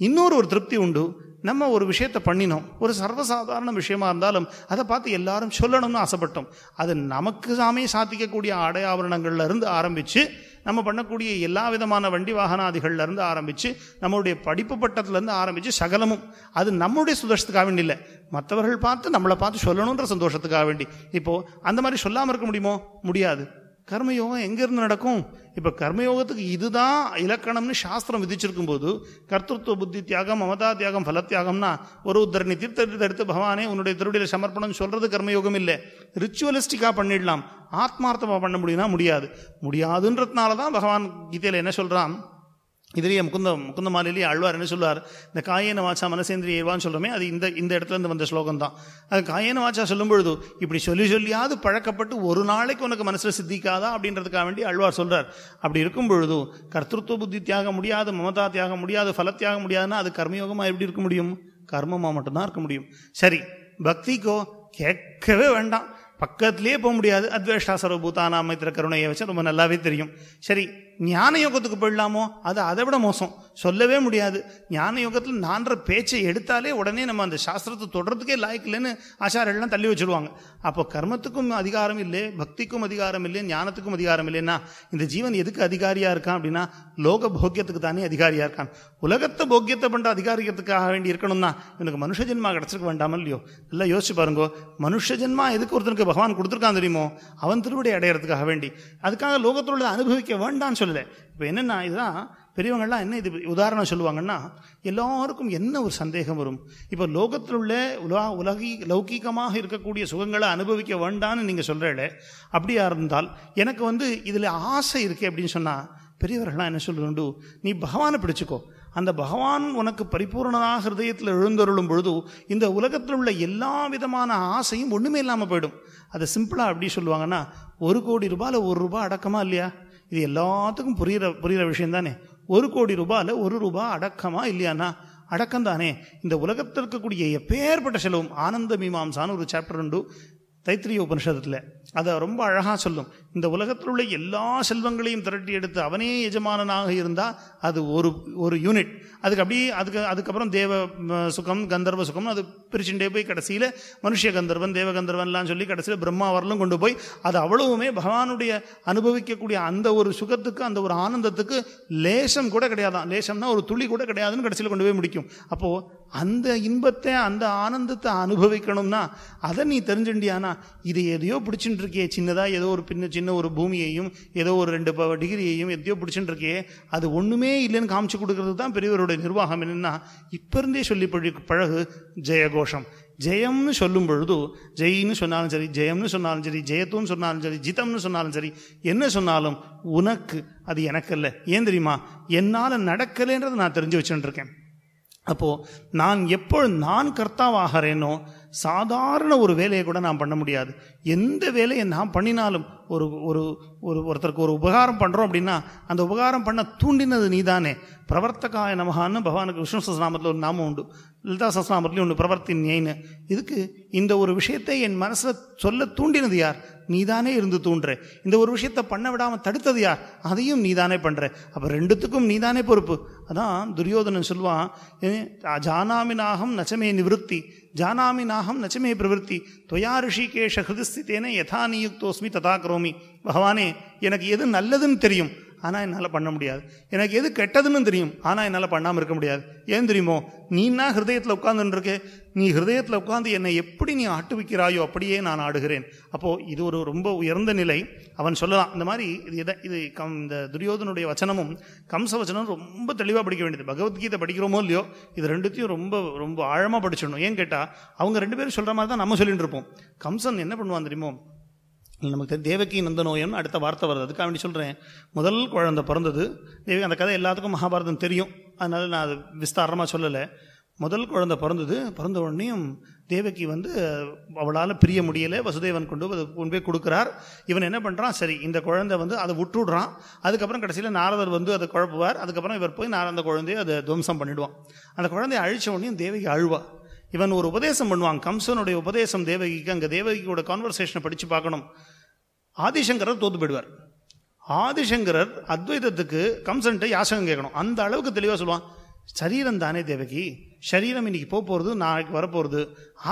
இன்னொரு ஒரு திருப்தி உண்டு நம்ம ஒரு விஷயத்தை பண்ணினோம் ஒரு சர்வசாதாரண விஷயமா இருந்தாலும் அதை பார்த்து எல்லாரும் சொல்லணும்னு ஆசைப்பட்டோம் அது நமக்கு சாமே சாத்திக்கக்கூடிய ஆடை ஆபரணங்கள்ல இருந்து ஆரம்பித்து நம்ம பண்ணக்கூடிய எல்லா விதமான வண்டி வாகனாதிகள்ல இருந்து ஆரம்பித்து நம்மளுடைய படிப்பு பட்டத்துலேருந்து ஆரம்பித்து சகலமும் அது நம்முடைய சுதர்ஷத்துக்காக வேண்டி இல்லை மற்றவர்கள் பார்த்து நம்மளை பார்த்து சொல்லணுன்ற சந்தோஷத்துக்காக வேண்டி இப்போது அந்த மாதிரி சொல்லாமல் இருக்க முடியுமோ முடியாது கர்மயோகம் எங்கேருந்து நடக்கும் இப்போ கர்மயோகத்துக்கு இதுதான் இலக்கணம்னு சாஸ்திரம் விதிச்சிருக்கும் போது கர்த்தத்துவ புத்தி தியாகம் மமதா தியாகம் ஃபல தியாகம்னா ஒரு உத்தரணி தீர்த்தத்தை எடுத்து பகவானே உன்னுடைய திருடியில் சமர்ப்பணம் சொல்கிறது கர்மயோகம் இல்லை ரிச்சுவலிஸ்டிக்காக பண்ணிடலாம் ஆத்மார்த்தமாக பண்ண முடியும்னா முடியாது முடியாதுன்றதுனால தான் பகவான் கீதையில் என்ன சொல்கிறான் இதிலேயே முக்குந்த முக்குந்த மாலையிலேயே அழ்வார் என்ன சொல்லுவார் இந்த காயின வாச்சா மனசேந்திரி ஏவான்னு சொல்கிறோமே அது இந்த இந்த இடத்துலேருந்து வந்த ஸ்லோகம் தான் அது காயின வாச்சா சொல்லும் பொழுது இப்படி சொல்லி சொல்லியாவது பழக்கப்பட்டு ஒரு நாளைக்கு உனக்கு மனசில் சித்திக்காதா அப்படின்றதுக்காக வேண்டி அழ்வார் சொல்கிறார் அப்படி இருக்கும் பொழுது கர்த்தத்துவ புத்தி தியாகம் முடியாது மமதா தியாக முடியாது ஃபலத்தியாக முடியாதுன்னா அது கர்மயோகமாக எப்படி இருக்க முடியும் கர்மமாக மட்டும்தான் இருக்க முடியும் சரி பக்திக்கோ கேட்கவே வேண்டாம் பக்கத்துலேயே போக முடியாது அத்வேஷ்டா சர்வபூதானா அமைத்திர கருணையை வச்சு ரொம்ப நல்லாவே தெரியும் சரி ஞான யோகத்துக்கு போயிடலாமோ அது அதை விட மோசம் சொல்லவே முடியாது ஞான யோகத்தில் நான்ற பேச்சை எடுத்தாலே உடனே நம்ம அந்த சாஸ்திரத்தை தொடர்றதுக்கே இல்லைன்னு ஆச்சாரெல்லாம் தள்ளி வச்சுருவாங்க அப்போ கர்மத்துக்கும் அதிகாரம் இல்லை பக்திக்கும் அதிகாரம் இல்லை ஞானத்துக்கும் அதிகாரம் இல்லைன்னா இந்த ஜீவன் எதுக்கு அதிகாரியாக இருக்கான் அப்படின்னா லோக போக்கியத்துக்கு தானே அதிகாரியாக இருக்கான் உலகத்தை போக்கியத்தை பண்ணுற அதிகாரிக்கிறதுக்காக வேண்டி இருக்கணும்னா எனக்கு மனுஷ ஜென்மா கிடச்சிருக்க வேண்டாமல் இல்லையோ நல்லா யோசிச்சு பாருங்கோ மனுஷ ஜென்மா எதுக்கு ஒருத்தனுக்கு பகவான் கொடுத்துருக்கான் தெரியுமோ அவன் திருவடி அடையிறதுக்காக வேண்டி அதுக்காக லோகத்தில் உள்ளதை அனுபவிக்க வேண்டான்னு சொல்லலை இப்போ என்னென்னா இதுதான் பெரியவங்கள்லாம் என்ன இது உதாரணம் சொல்லுவாங்கன்னா எல்லாருக்கும் என்ன ஒரு சந்தேகம் வரும் இப்போ லோகத்தில் உள்ள உலா உலகி லௌகீகமாக இருக்கக்கூடிய சுகங்களை அனுபவிக்க வேண்டான்னு நீங்கள் சொல்கிறீங்களே அப்படியா இருந்தால் எனக்கு வந்து இதில் ஆசை இருக்குது அப்படின்னு சொன்னால் பெரியவர்கள்லாம் என்ன சொல்லுண்டு நீ பகவானை பிடிச்சிக்கோ அந்த பகவான் உனக்கு பரிபூர்ணதாக ஹிருதயத்தில் எழுந்தருளும் பொழுது இந்த உலகத்தில் உள்ள எல்லா விதமான ஆசையும் ஒன்றுமே இல்லாமல் போயிடும் அதை சிம்பிளாக அப்படி சொல்லுவாங்கன்னா ஒரு கோடி ரூபாயில் ஒரு ரூபா அடக்கமாக இல்லையா இது எல்லாத்துக்கும் புரிகிற புரிகிற விஷயம் தானே ஒரு கோடி ரூபாயில் ஒரு ரூபா அடக்கமாக இல்லையாண்ணா அடக்கம் தானே இந்த உலகத்தில் இருக்கக்கூடிய எப்பேற்பட்ட செலவும் ஆனந்த மீமாம்சான்னு ஒரு சாப்டர் உண்டு தைத்திரிய உபனிஷத்தில் அதை ரொம்ப அழகாக சொல்லும் இந்த உலகத்தில் உள்ள எல்லா செல்வங்களையும் திரட்டி எடுத்து அவனே எஜமானனாக இருந்தால் அது ஒரு ஒரு யூனிட் அதுக்கு அப்படியே அதுக்கு அதுக்கப்புறம் தேவ சுகம் கந்தர்வ சுகம் அது பிரிச்சுட்டே போய் கடைசியில் மனுஷ கந்தர்வன் தேவ கந்தர்வன்லாம் சொல்லி கடைசியில் பிரம்மா வரலும் கொண்டு போய் அது அவ்வளவுமே பகவானுடைய அனுபவிக்கக்கூடிய அந்த ஒரு சுகத்துக்கு அந்த ஒரு ஆனந்தத்துக்கு லேசம் கூட கிடையாதான் லேசம்னா ஒரு துளி கூட கிடையாதுன்னு கடைசியில் கொண்டு போய் முடிக்கும் அப்போது அந்த இன்பத்தை அந்த ஆனந்தத்தை அனுபவிக்கணும்னா அதை நீ தெரிஞ்சுண்டியானா இது எதையோ பிடிச்சுட்டு இருக்கிய சின்னதாக ஏதோ ஒரு பின்ன சின்ன சின்ன ஒரு பூமியையும் ஏதோ ஒரு ரெண்டு டிகிரியையும் எத்தையோ பிடிச்சுட்டு இருக்கே அது ஒன்றுமே இல்லைன்னு காமிச்சு கொடுக்கறது தான் பெரியவருடைய நிர்வாகம் என்னென்னா இப்போ இருந்தே சொல்லி பழி பழகு ஜெயகோஷம் ஜெயம்னு சொல்லும் பொழுது ஜெயின்னு சொன்னாலும் சரி ஜெயம்னு சொன்னாலும் சரி ஜெயத்தும்னு சொன்னாலும் சரி ஜிதம்னு சொன்னாலும் சரி என்ன சொன்னாலும் உனக்கு அது எனக்கு இல்லை ஏன் தெரியுமா என்னால் நடக்கலைன்றது நான் தெரிஞ்சு வச்சுட்டுருக்கேன் அப்போது நான் எப்போ நான் கர்த்தாவாகிறேனோ சாதாரண ஒரு வேலையை கூட நான் பண்ண முடியாது எந்த வேலையை நான் பண்ணினாலும் ஒரு ஒரு ஒரு ஒருத்தருக்கு ஒரு உபகாரம் பண்ணுறோம் அப்படின்னா அந்த உபகாரம் பண்ண தூண்டினது நீதானே பிரவர்த்தகாய நமகான்னு பகவானுக்கு விஷ்ணு சஸ்நாமத்தில் ஒரு நாமம் உண்டு லலிதா சஸ்நாமத்துலேயும் ஒன்று பிரவர்த்தின் ஏன்னு இதுக்கு இந்த ஒரு விஷயத்தை என் மனசில் சொல்ல தூண்டினது யார் நீதானே இருந்து தூண்டுற இந்த ஒரு விஷயத்தை பண்ண விடாமல் தடுத்தது யார் அதையும் நீதானே பண்ணுற அப்போ ரெண்டுத்துக்கும் நீதானே பொறுப்பு அதான் துரியோதனன் சொல்லுவான் ஜானாமினாகம் நச்சமே நிவத்தி ஜானாமினாகம் நச்சமே பிரவருத்தி தொயா ரிஷிகேஷ ஹிருதிஸ்தித்தேனே யதா நியுக்தோஸ்மி ததா கரோமி பகவானே எனக்கு எது நல்லதுன்னு தெரியும் ஆனால் என்னால் பண்ண முடியாது எனக்கு எது கெட்டதுன்னு தெரியும் ஆனால் என்னால் பண்ணாமல் இருக்க முடியாது ஏன் தெரியுமோ நீன்னா ஹிருதயத்தில் உட்காந்துருக்கே நீ ஹிருதயத்தில் உட்காந்து என்னை எப்படி நீ ஆட்டுவிக்கிறாயோ அப்படியே நான் ஆடுகிறேன் அப்போது இது ஒரு ரொம்ப உயர்ந்த நிலை அவன் சொல்லலாம் இந்த மாதிரி இது எதை இது கம் இந்த துரியோதனுடைய வச்சனமும் கம்ச வச்சனமும் ரொம்ப தெளிவாக படிக்க வேண்டியது பகவத்கீதை படிக்கிறோமோ இல்லையோ இது ரெண்டுத்தையும் ரொம்ப ரொம்ப ஆழமாக படிச்சிடணும் ஏன் கேட்டால் அவங்க ரெண்டு பேரும் சொல்கிற மாதிரி தான் நம்ம சொல்லிட்டு இருப்போம் கம்சன் என்ன பண்ணுவான் தெரியுமோ இல்லை நமக்கு தெரியும் தேவகி நந்தனோயம் அடுத்த வார்த்தை வருது அதுக்காக வேண்டி சொல்கிறேன் முதல் குழந்தை பிறந்தது தேவகி அந்த கதை எல்லாத்துக்கும் மகாபாரதம் தெரியும் அதனால் நான் அது விஸ்தாரமாக சொல்லலை முதல் குழந்தை பிறந்தது பிறந்த உடனேயும் தேவகி வந்து அவளால் பிரிய முடியலை வசுதேவன் கொண்டு அது போய் கொடுக்குறார் இவன் என்ன பண்ணுறான் சரி இந்த குழந்தை வந்து அதை விட்டுடுறான் அதுக்கப்புறம் கடைசியில் நாரதர் வந்து அதை குழப்புவார் அதுக்கப்புறம் இவர் போய் நான் அந்த குழந்தையை அதை துவம்சம் பண்ணிவிடுவான் அந்த குழந்தைய அழித்த உடனே தேவகி அழுவா இவன் ஒரு உபதேசம் பண்ணுவான் கம்சனுடைய உபதேசம் தேவகிக்கு அங்கே தேவகியோட கான்வர்சேஷனை படித்து பார்க்கணும் ஆதிசங்கரர் தோத்து போயிடுவார் ஆதிசங்கரர் அத்வைதத்துக்கு கம்சன்கிட்ட யாசகம் கேட்கணும் அந்த அளவுக்கு தெளிவாக சொல்லுவான் சரீரம் தானே தேவகி சரீரம் இன்னைக்கு போக போகிறது நாளைக்கு வரப்போகிறது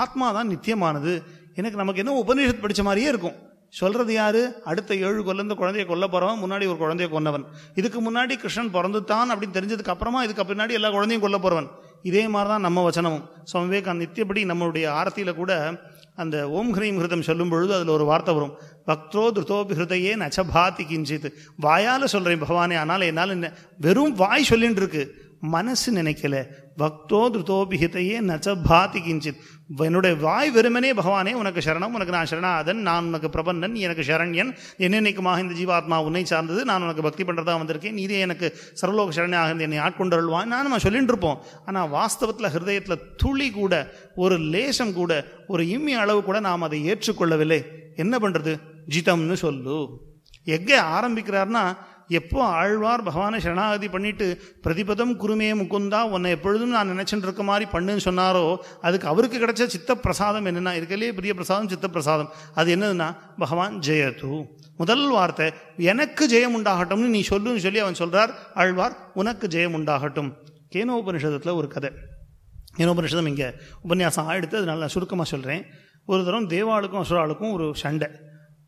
ஆத்மா தான் நித்தியமானது எனக்கு நமக்கு என்ன உபநிஷத் படித்த மாதிரியே இருக்கும் சொல்கிறது யார் அடுத்த ஏழு கொல்லந்த குழந்தைய கொல்ல போகிறவன் முன்னாடி ஒரு குழந்தைய கொன்னவன் இதுக்கு முன்னாடி கிருஷ்ணன் பிறந்து தான் அப்படின்னு தெரிஞ்சதுக்கு அப்புறமா இதுக்கு பின்னாடி எல்லா குழந்தையும் கொல்ல போகிறவன் இதே மாதிரி தான் நம்ம வச்சனமும் சுவாமி விவேகானந்த நித்தியப்படி நம்மளுடைய ஆரத்தியில் கூட அந்த ஓம் ஹ்ரீம் ஹிருதம் சொல்லும் பொழுது அதில் ஒரு வார்த்தை வரும் பக்தோ திருதோபி ஹிருதையே நச்சபாத்தி கிஞ்சித் வாயால் சொல்கிறேன் பகவானே ஆனால் என்னால் என்ன வெறும் வாய் சொல்லின்னு இருக்கு மனசு நினைக்கல பக்தோ திருத்தோபிஹிதையே நச்ச பாதி கிஞ்சித் என்னுடைய வாய் வெறுமனே பகவானே உனக்கு சரணம் உனக்கு நான் சரணாதன் நான் உனக்கு பிரபன்னன் எனக்கு சரண்யன் என்னென்னைக்குமாக இந்த ஜீவாத்மா உன்னை சார்ந்தது நான் உனக்கு பக்தி பண்ணுறதா வந்திருக்கேன் இதே எனக்கு சரலோக சரணியாக இருந்து என்னை ஆட்கொண்டருள்வான் நான் நம்ம சொல்லிட்டு இருப்போம் ஆனால் வாஸ்தவத்தில் ஹிருதயத்தில் துளி கூட ஒரு லேசம் கூட ஒரு இம்மி அளவு கூட நாம் அதை ஏற்றுக்கொள்ளவில்லை என்ன பண்ணுறது ஜிதம்னு சொல்லு எங்கே ஆரம்பிக்கிறார்னா எப்போ ஆழ்வார் பகவானை சரணாகதி பண்ணிட்டு பிரதிபதம் குருமே முகுந்தா உன்னை எப்பொழுதும் நான் நினைச்சுட்டு இருக்க மாதிரி பண்ணுன்னு சொன்னாரோ அதுக்கு அவருக்கு கிடைச்ச சித்தப்பிரசாதம் என்னென்னா இருக்கலையே பெரிய பிரசாதம் பிரசாதம் அது என்னதுன்னா பகவான் ஜெயது முதல் வார்த்தை எனக்கு ஜெயம் உண்டாகட்டும்னு நீ சொல்லுன்னு சொல்லி அவன் சொல்கிறார் ஆழ்வார் உனக்கு ஜெயம் உண்டாகட்டும் கேனோ உபனிஷதத்தில் ஒரு கதை உபனிஷதம் இங்கே உபன்யாசம் ஆயிடுத்து அதனால் நான் சுருக்கமாக சொல்கிறேன் ஒரு தரம் தேவாளுக்கும் அசுராளுக்கும் ஒரு சண்டை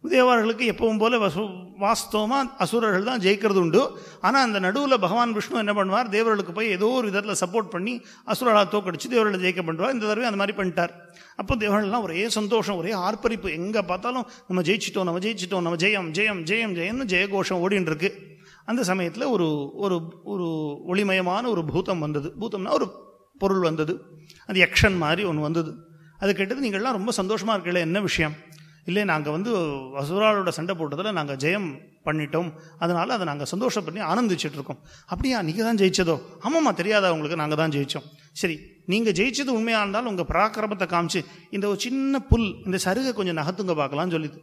உதயவார்களுக்கு எப்பவும் போல வசு வாஸ்தவமாக அசுரர்கள் தான் ஜெயிக்கிறது உண்டு ஆனால் அந்த நடுவில் பகவான் விஷ்ணு என்ன பண்ணுவார் தேவர்களுக்கு போய் ஏதோ ஒரு விதத்தில் சப்போர்ட் பண்ணி அசுரர்களாக தோக்கடிச்சு தேவர்களை ஜெயிக்க பண்ணுவார் இந்த தடவை அந்த மாதிரி பண்ணிட்டார் அப்போ தேவர்கள்லாம் ஒரே சந்தோஷம் ஒரே ஆர்ப்பரிப்பு எங்கே பார்த்தாலும் நம்ம ஜெயிச்சிட்டோம் நம்ம ஜெயிச்சிட்டோம் நம்ம ஜெயம் ஜெயம் ஜெயம் ஜெயம்னு ஜெயகோஷம் ஓடின்னு இருக்கு அந்த சமயத்தில் ஒரு ஒரு ஒரு ஒளிமயமான ஒரு பூதம் வந்தது பூதம்னா ஒரு பொருள் வந்தது அது எக்ஷன் மாதிரி ஒன்று வந்தது அது கேட்டது நீங்கள்லாம் ரொம்ப சந்தோஷமாக இருக்கல என்ன விஷயம் இல்லை நாங்கள் வந்து அசுராலோட சண்டை போட்டதில் நாங்கள் ஜெயம் பண்ணிட்டோம் அதனால் அதை நாங்கள் சந்தோஷம் பண்ணி ஆனந்திச்சிட்ருக்கோம் அப்படியா நீங்கள் தான் ஜெயிச்சதோ ஆமாம்மா தெரியாதா உங்களுக்கு நாங்கள் தான் ஜெயித்தோம் சரி நீங்கள் ஜெயிச்சது உண்மையாக இருந்தாலும் உங்கள் பராக்கிரமத்தை காமிச்சு இந்த ஒரு சின்ன புல் இந்த சருகை கொஞ்சம் நகத்துங்க பார்க்கலாம்னு சொல்லிது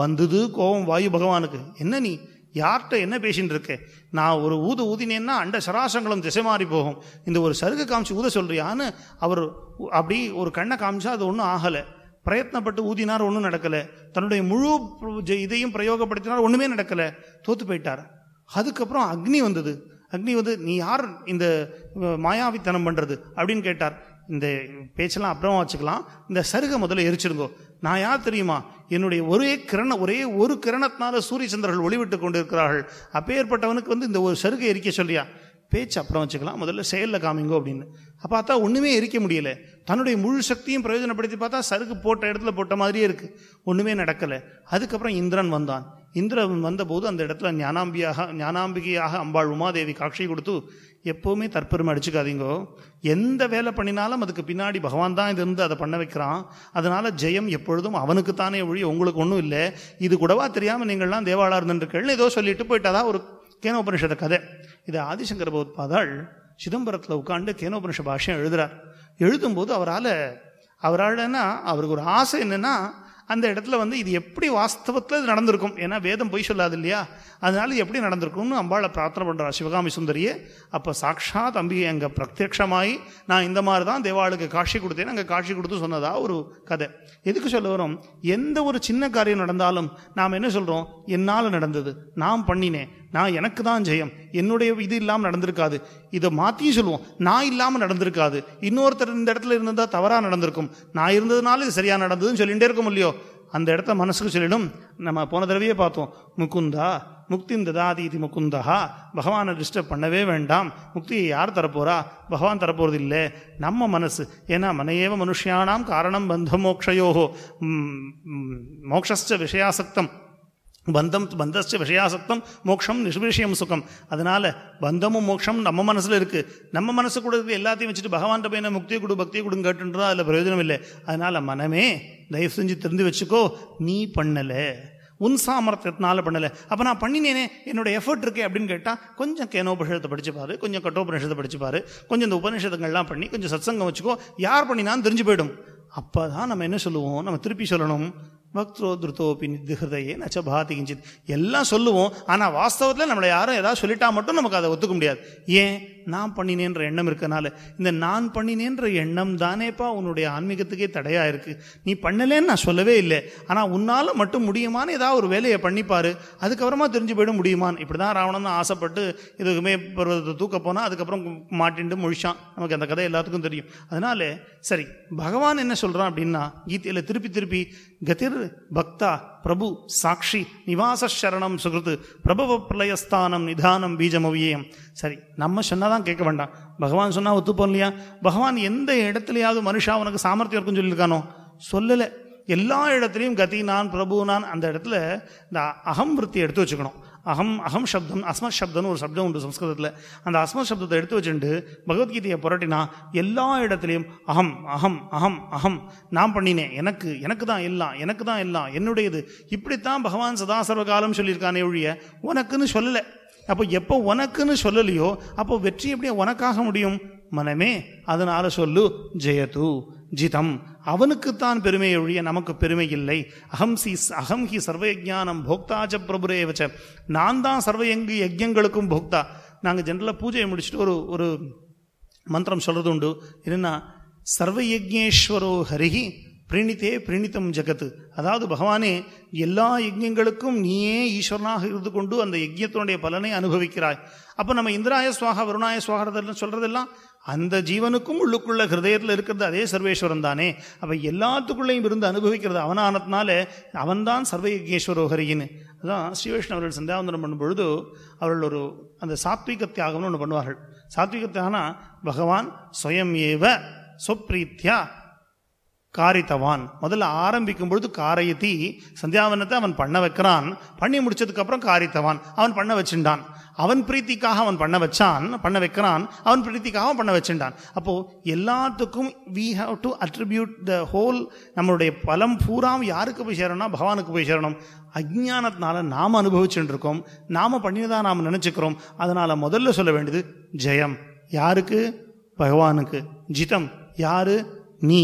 வந்தது கோபம் வாயு பகவானுக்கு என்ன நீ யார்கிட்ட என்ன பேசின்னு இருக்க நான் ஒரு ஊது ஊதினேன்னா அண்ட சராசங்களும் திசை மாறி போகும் இந்த ஒரு சருகை காமிச்சு ஊத சொல்றியான்னு அவர் அப்படி ஒரு கண்ணை காமிச்சா அது ஒன்றும் ஆகலை பிரயத்னப்பட்டு ஊதினார் ஒன்றும் நடக்கலை தன்னுடைய முழு இதையும் பிரயோகப்படுத்தினார் ஒன்றுமே நடக்கலை தோத்து போயிட்டார் அதுக்கப்புறம் அக்னி வந்தது அக்னி வந்து நீ யார் இந்த மாயாவித்தனம் பண்ணுறது அப்படின்னு கேட்டார் இந்த பேச்செல்லாம் அப்புறமா வச்சுக்கலாம் இந்த சருகை முதல்ல எரிச்சிருங்கோ நான் யார் தெரியுமா என்னுடைய ஒரே கிரண ஒரே ஒரு கிரணத்தினால சூரிய சந்திரர்கள் ஒளிவிட்டு கொண்டிருக்கிறார்கள் அப்பேற்பட்டவனுக்கு வந்து இந்த ஒரு சருகை எரிக்க சொல்லியா பேச்சு அப்புறம் வச்சுக்கலாம் முதல்ல செயலில் காமிங்கோ அப்படின்னு அப்போ பார்த்தா ஒன்றுமே எரிக்க முடியலை தன்னுடைய முழு சக்தியும் பிரயோஜனப்படுத்தி பார்த்தா சருக்கு போட்ட இடத்துல போட்ட மாதிரியே இருக்குது ஒன்றுமே நடக்கலை அதுக்கப்புறம் இந்திரன் வந்தான் இந்திரன் வந்தபோது அந்த இடத்துல ஞானாம்பியாக ஞானாம்பிகையாக அம்பாள் உமாதேவி காட்சி கொடுத்து எப்போவுமே தற்பெருமை அடிச்சுக்காதீங்கோ எந்த வேலை பண்ணினாலும் அதுக்கு பின்னாடி பகவான் தான் இது இருந்து அதை பண்ண வைக்கிறான் அதனால் ஜெயம் எப்பொழுதும் அவனுக்கு தானே ஒழி உங்களுக்கு ஒன்றும் இல்லை இது கூடவா தெரியாமல் நீங்கள்லாம் தேவாளா இருந்துருக்கள்னு ஏதோ சொல்லிட்டு போயிட்டாதான் ஒரு கேனோபனிஷத கதை இதை ஆதிசங்கர பகவத்பாதாள் சிதம்பரத்தில் உட்காந்து தேனோபனிஷ பாஷையும் எழுதுகிறார் எழுதும்போது அவரால் அவரால்னா அவருக்கு ஒரு ஆசை என்னென்னா அந்த இடத்துல வந்து இது எப்படி வாஸ்தவத்தில் இது நடந்திருக்கும் ஏன்னா வேதம் பொய் சொல்லாது இல்லையா அதனால இது எப்படி நடந்திருக்கும்னு அம்பாளை பிரார்த்தனை பண்ணுறா சிவகாமி சுந்தரியே அப்போ சாட்சாத் அம்பிகை அங்கே பிரத்யட்சமாகி நான் இந்த மாதிரி தான் தேவாளுக்கு காட்சி கொடுத்தேன் அங்கே காட்சி கொடுத்து சொன்னதா ஒரு கதை எதுக்கு சொல்ல வரும் எந்த ஒரு சின்ன காரியம் நடந்தாலும் நாம் என்ன சொல்கிறோம் என்னால் நடந்தது நான் பண்ணினேன் நான் எனக்கு தான் ஜெயம் என்னுடைய இது இல்லாமல் நடந்திருக்காது இதை மாற்றியும் சொல்லுவோம் நான் இல்லாமல் நடந்திருக்காது இன்னொருத்தர் இந்த இடத்துல இருந்தால் தவறாக நடந்திருக்கும் நான் இருந்ததுனால இது சரியாக நடந்ததுன்னு சொல்லிகிட்டே இருக்க முடியோ அந்த இடத்த மனசுக்கு சொல்லிடும் நம்ம போன தடவையே பார்த்தோம் முக்குந்தா முக்தி ததாதி இது முக்குந்தா பகவானை டிஸ்டர்ப் பண்ணவே வேண்டாம் முக்தியை யார் தரப்போகிறா பகவான் தரப்போகிறது இல்லை நம்ம மனசு ஏன்னா மனையேவ மனுஷியானாம் காரணம் பந்த மோக்ஷயோகோ மோக்ஷ விஷயாசக்தம் பந்தம் பந்தஸ்ட விஷயாசத்தம் மோட்சம் நிஷ்விஷயம் சுகம் அதனால் பந்தமும் மோட்சம் நம்ம மனசில் இருக்குது நம்ம மனசு கூட இருக்குது எல்லாத்தையும் வச்சுட்டு பகவான் பையனை முக்தியை கொடு பக்தியை கொடுங்க கேட்டுன்றதா அதில் பிரயோஜனம் இல்லை அதனால் மனமே தயவு செஞ்சு திருந்து வச்சுக்கோ நீ பண்ணலை உன் சாமர்த்தியத்தினால பண்ணலை அப்போ நான் பண்ணினேனே என்னோட எஃபர்ட் இருக்கே அப்படின்னு கேட்டால் கொஞ்சம் கேனோபனிஷத்தை படிச்சுப்பாரு கொஞ்சம் கட்டோபனிஷத்தை படிச்சுப்பாரு கொஞ்சம் இந்த உபநிஷத்துங்கள்லாம் பண்ணி கொஞ்சம் சத்சங்கம் வச்சுக்கோ யார் பண்ணினான்னு தெரிஞ்சு போயிடும் அப்போ தான் நம்ம என்ன சொல்லுவோம் நம்ம திருப்பி சொல்லணும் பக்தோ திருத்தோபி நிதிஹதையே நச்ச பாதி கிஞ்சித் எல்லாம் சொல்லுவோம் ஆனால் வாஸ்தவத்தில் நம்மளை யாரும் ஏதாவது சொல்லிட்டா மட்டும் நமக்கு அதை ஒத்துக்க முடியாது ஏன் நான் பண்ணினேன்ற எண்ணம் இருக்கனால இந்த நான் பண்ணினேன்ற எண்ணம் தானேப்பா உன்னுடைய ஆன்மீகத்துக்கே தடையாக இருக்குது நீ பண்ணலேன்னு நான் சொல்லவே இல்லை ஆனால் உன்னால் மட்டும் முடியுமான்னு ஏதாவது ஒரு வேலையை பண்ணிப்பார் அதுக்கப்புறமா தெரிஞ்சு போயிடும் முடியுமான்னு இப்படி தான் ராவணன் ஆசைப்பட்டு இதுக்குமே பருவத்தை தூக்க போனால் அதுக்கப்புறம் மாட்டின்ட்டு முழிச்சான் நமக்கு அந்த கதை எல்லாத்துக்கும் தெரியும் அதனால சரி பகவான் என்ன சொல்கிறான் அப்படின்னா கீதையில் திருப்பி திருப்பி கதிர் எனக்கு பக்தா பிரபு சாட்சி நிவாச சரணம் சுகிருத்து பிரபவ பிரளயஸ்தானம் நிதானம் பீஜமவியம் சரி நம்ம சொன்னாதான் கேட்க வேண்டாம் பகவான் சொன்னா ஒத்துப்போம் இல்லையா பகவான் எந்த இடத்துலயாவது மனுஷா உனக்கு சாமர்த்தியம் இருக்குன்னு சொல்லியிருக்கானோ சொல்லலை எல்லா இடத்துலையும் கதி நான் பிரபு நான் அந்த இடத்துல இந்த அகம் விற்த்தி எடுத்து வச்சுக்கணும் அகம் அகம் சப்தம் அஸ்மத் சப்தம்னு ஒரு சப்தம் உண்டு சம்ஸ்கிருதத்தில் அந்த அஸ்மத் சப்தத்தை எடுத்து வச்சுட்டு பகவத்கீதையை புரட்டினா எல்லா இடத்துலையும் அகம் அகம் அகம் அகம் நான் பண்ணினேன் எனக்கு எனக்கு தான் எல்லாம் எனக்கு தான் எல்லாம் என்னுடையது இப்படித்தான் பகவான் சதா சர்வகாலம் சொல்லியிருக்கானே ஒழிய உனக்குன்னு சொல்லலை அப்போ எப்போ உனக்குன்னு சொல்லலையோ அப்போ வெற்றி எப்படியோ உனக்காக முடியும் மனமே அதனால் சொல்லு ஜெயத்து ஜிதம் அவனுக்குத்தான் பெருமை ஒழிய நமக்கு பெருமை இல்லை அகம் சி அகம் ஹி சர்வயஜானம் போக்தாஜ பிரபுரேவச்ச நான் தான் சர்வயங்கு யஜ்யங்களுக்கும் போக்தா நாங்கள் ஜென்ரலாக பூஜையை முடிச்சுட்டு ஒரு ஒரு மந்திரம் சொல்கிறது உண்டு என்னென்னா சர்வயஜேஸ்வரோ ஹரிஹி பிரிணித்தே பிரிணித்தம் ஜெகத்து அதாவது பகவானே எல்லா யஜ்யங்களுக்கும் நீயே ஈஸ்வரனாக இருந்து கொண்டு அந்த யஜ்யத்தினுடைய பலனை அனுபவிக்கிறாய் அப்போ நம்ம இந்திராய சுவாக வருணாய சுவாகரதெல்லாம் சொல்கிறதெல்லாம் அந்த ஜீவனுக்கும் உள்ளுக்குள்ள ஹிருதயத்தில் இருக்கிறது அதே சர்வேஸ்வரன் தானே அப்போ எல்லாத்துக்குள்ளேயும் இருந்து அனுபவிக்கிறது அவனானதுனால அவன்தான் சர்வ யஜ்யேஸ்வரோகரின்னு அதான் ஸ்ரீவைஷ்ணவ அவர்கள் சந்தியாவந்தனம் பண்ணும்பொழுது அவர்கள் ஒரு அந்த சாத்விக தியாகம்னு ஒன்று பண்ணுவார்கள் சாத்விகத்தியாகனா பகவான் ஸ்வயம் ஏவ சொப்ரீத்தியா காரித்தவான் முதல்ல ஆரம்பிக்கும் பொழுது காரையத்தி சந்தியாவனத்தை அவன் பண்ண வைக்கிறான் பண்ணி முடிச்சதுக்கப்புறம் காரித்தவான் அவன் பண்ண வச்சுட்டான் அவன் பிரீத்திக்காக அவன் பண்ண வச்சான் பண்ண வைக்கிறான் அவன் பிரீத்திக்காக பண்ண வச்சுட்டான் அப்போது எல்லாத்துக்கும் we have to attribute the whole நம்மளுடைய பலம் பூராம் யாருக்கு போய் சேரணும்னா பகவானுக்கு போய் சேரணும் அஜானத்தினால நாம் அனுபவிச்சுட்டு இருக்கோம் நாம் பண்ணினதாக நாம் நினச்சிக்கிறோம் அதனால் முதல்ல சொல்ல வேண்டியது ஜெயம் யாருக்கு பகவானுக்கு ஜிதம் யாரு நீ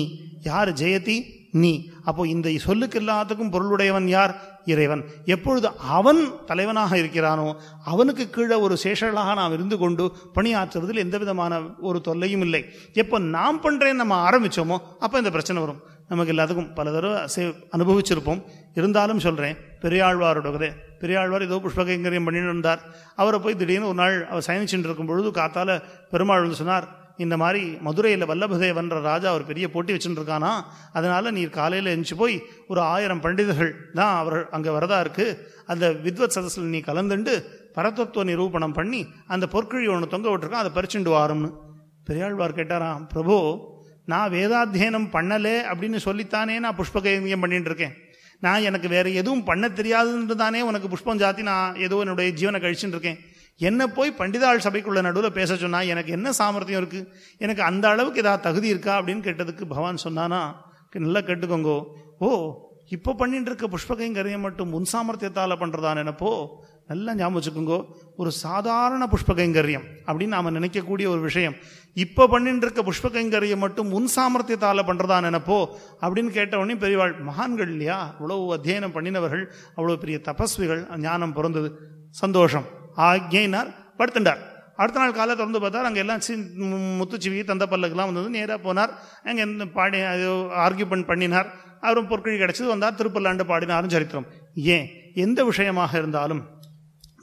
யார் ஜெயதி நீ அப்போ இந்த சொல்லுக்கு எல்லாத்துக்கும் பொருளுடையவன் யார் இறைவன் எப்பொழுது அவன் தலைவனாக இருக்கிறானோ அவனுக்கு கீழே ஒரு சேஷர்களாக நாம் இருந்து கொண்டு பணியாற்றுவதில் எந்த விதமான ஒரு தொல்லையும் இல்லை எப்போ நாம் பண்ணுறேன்னு நம்ம ஆரம்பித்தோமோ அப்போ இந்த பிரச்சனை வரும் நமக்கு எல்லாத்துக்கும் பல தடவை சே அனுபவிச்சிருப்போம் இருந்தாலும் சொல்கிறேன் பெரியாழ்வாரோட பெரியாழ்வார் ஏதோ புஷ்பகைங்கரியம் பண்ணிட்டு இருந்தார் அவரை போய் திடீர்னு ஒரு நாள் அவர் சயனிச்சுட்டு இருக்கும் பொழுது காத்தால் பெருமாள் வந்து சொன்னார் இந்த மாதிரி மதுரையில் வல்லபதேவன்ற ராஜா ஒரு பெரிய போட்டி வச்சுட்டுருக்கானா அதனால் நீர் காலையில் எழுந்துச்சு போய் ஒரு ஆயிரம் பண்டிதர்கள் தான் அவர் அங்கே வரதா இருக்குது அந்த வித்வத் சதஸில் நீ கலந்துண்டு பரதத்துவ நிரூபணம் பண்ணி அந்த பொற்கிழி ஒன்று தொங்க விட்டுருக்கான் அதை பறிச்சுண்டு வாரம்னு பெரியாழ்வார் கேட்டாராம் பிரபு நான் வேதாத்தியனம் பண்ணலே அப்படின்னு சொல்லித்தானே நான் புஷ்ப பண்ணிட்டு இருக்கேன் நான் எனக்கு வேறு எதுவும் பண்ண தெரியாதுன்னு தானே உனக்கு புஷ்பம் ஜாத்தி நான் ஏதோ என்னுடைய ஜீவனை கழிச்சுட்டு இருக்கேன் என்னை போய் பண்டிதாள் சபைக்குள்ள நடுவில் பேச சொன்னால் எனக்கு என்ன சாமர்த்தியம் இருக்குது எனக்கு அந்த அளவுக்கு ஏதாவது தகுதி இருக்கா அப்படின்னு கேட்டதுக்கு பகவான் சொன்னானா நல்லா கேட்டுக்கோங்கோ ஓ இப்போ பண்ணிட்டு இருக்க புஷ்பகையும் மட்டும் முன் சாமர்த்தியத்தால் பண்ணுறதான் நினைப்போ நல்லா ஞாபகம் வச்சுக்கோங்கோ ஒரு சாதாரண புஷ்பகைங்கரியம் அப்படின்னு நாம் நினைக்கக்கூடிய ஒரு விஷயம் இப்போ பண்ணிட்டு இருக்க புஷ்பகைங்கரியம் மட்டும் முன் சாமர்த்தியத்தால் பண்ணுறதா நினைப்போ அப்படின்னு கேட்டவொடனே பெரியவாள் மகான்கள் இல்லையா அவ்வளோ அத்தியனம் பண்ணினவர்கள் அவ்வளோ பெரிய தபஸ்விகள் ஞானம் பிறந்தது சந்தோஷம் ஆக்ஞையினால் படுத்துட்டார் அடுத்த நாள் காலையில் திறந்து பார்த்தார் அங்கே எல்லாம் சி முத்துச்சிவி தந்த பல்லுக்கெல்லாம் வந்தது நேராக போனார் அங்கே எந்த பாடி ஆர்கியூமெண்ட் பண்ணினார் அவரும் பொற்கழி கிடச்சது வந்தார் திருப்பல்லாண்டு பாடினாரும் சரித்திரம் ஏன் எந்த விஷயமாக இருந்தாலும்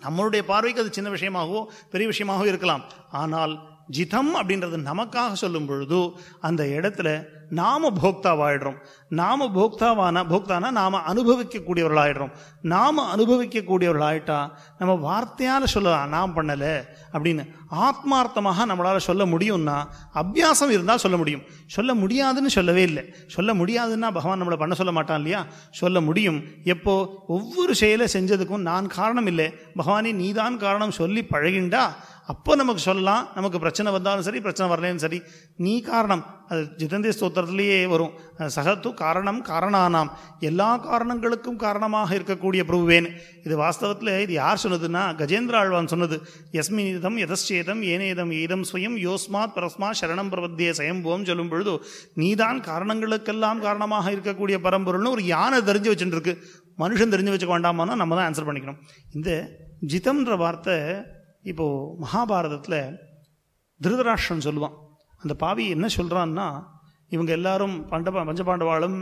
நம்மளுடைய பார்வைக்கு அது சின்ன விஷயமாகவோ பெரிய விஷயமாகவோ இருக்கலாம் ஆனால் ஜிதம் அப்படின்றது நமக்காக சொல்லும் பொழுது அந்த இடத்துல நாம போக்தாவாயிடுறோம் நாம போக்தாவான போக்தானா நாம அனுபவிக்கக்கூடியவர்களாயிடுறோம் நாம அனுபவிக்கக்கூடியவர்களாயிட்டா நம்ம வார்த்தையால் சொல்லலாம் நாம் பண்ணலை அப்படின்னு ஆத்மார்த்தமாக நம்மளால் சொல்ல முடியும்னா அபியாசம் இருந்தால் சொல்ல முடியும் சொல்ல முடியாதுன்னு சொல்லவே இல்லை சொல்ல முடியாதுன்னா பகவான் நம்மளை பண்ண சொல்ல மாட்டான் இல்லையா சொல்ல முடியும் எப்போ ஒவ்வொரு செயலை செஞ்சதுக்கும் நான் காரணம் இல்லை பகவானே நீதான் காரணம் சொல்லி பழகின்றா அப்போ நமக்கு சொல்லலாம் நமக்கு பிரச்சனை வந்தாலும் சரி பிரச்சனை வரலேன்னு சரி நீ காரணம் அது ஜிதந்திய ஸ்தோத்திரத்திலேயே வரும் சகத்து காரணம் காரணானாம் எல்லா காரணங்களுக்கும் காரணமாக இருக்கக்கூடிய பிரபுவேன் இது வாஸ்தவத்தில் இது யார் சொன்னதுன்னா கஜேந்திர ஆழ்வான் சொன்னது எஸ்மின் இதம் எதச்சேதம் ஏனேதம் ஏதம் சுயம் யோஸ்மாத் பரஸ்மா சரணம் பிரபத்திய சயம்புவம் சொல்லும் பொழுது நீதான் காரணங்களுக்கெல்லாம் காரணமாக இருக்கக்கூடிய பரம்பொருள்னு ஒரு யானை தெரிஞ்சு வச்சுட்டு மனுஷன் தெரிஞ்சு வச்சுக்க வேண்டாமான்னா நம்ம தான் ஆன்சர் பண்ணிக்கணும் இந்த ஜிதம்ன்ற வார்த்தை இப்போது மகாபாரதத்தில் திருதராஷ்டிரன் சொல்லுவான் அந்த பாவி என்ன சொல்கிறான்னா இவங்க எல்லாரும் பண்டபா பஞ்சபாண்டவாளும்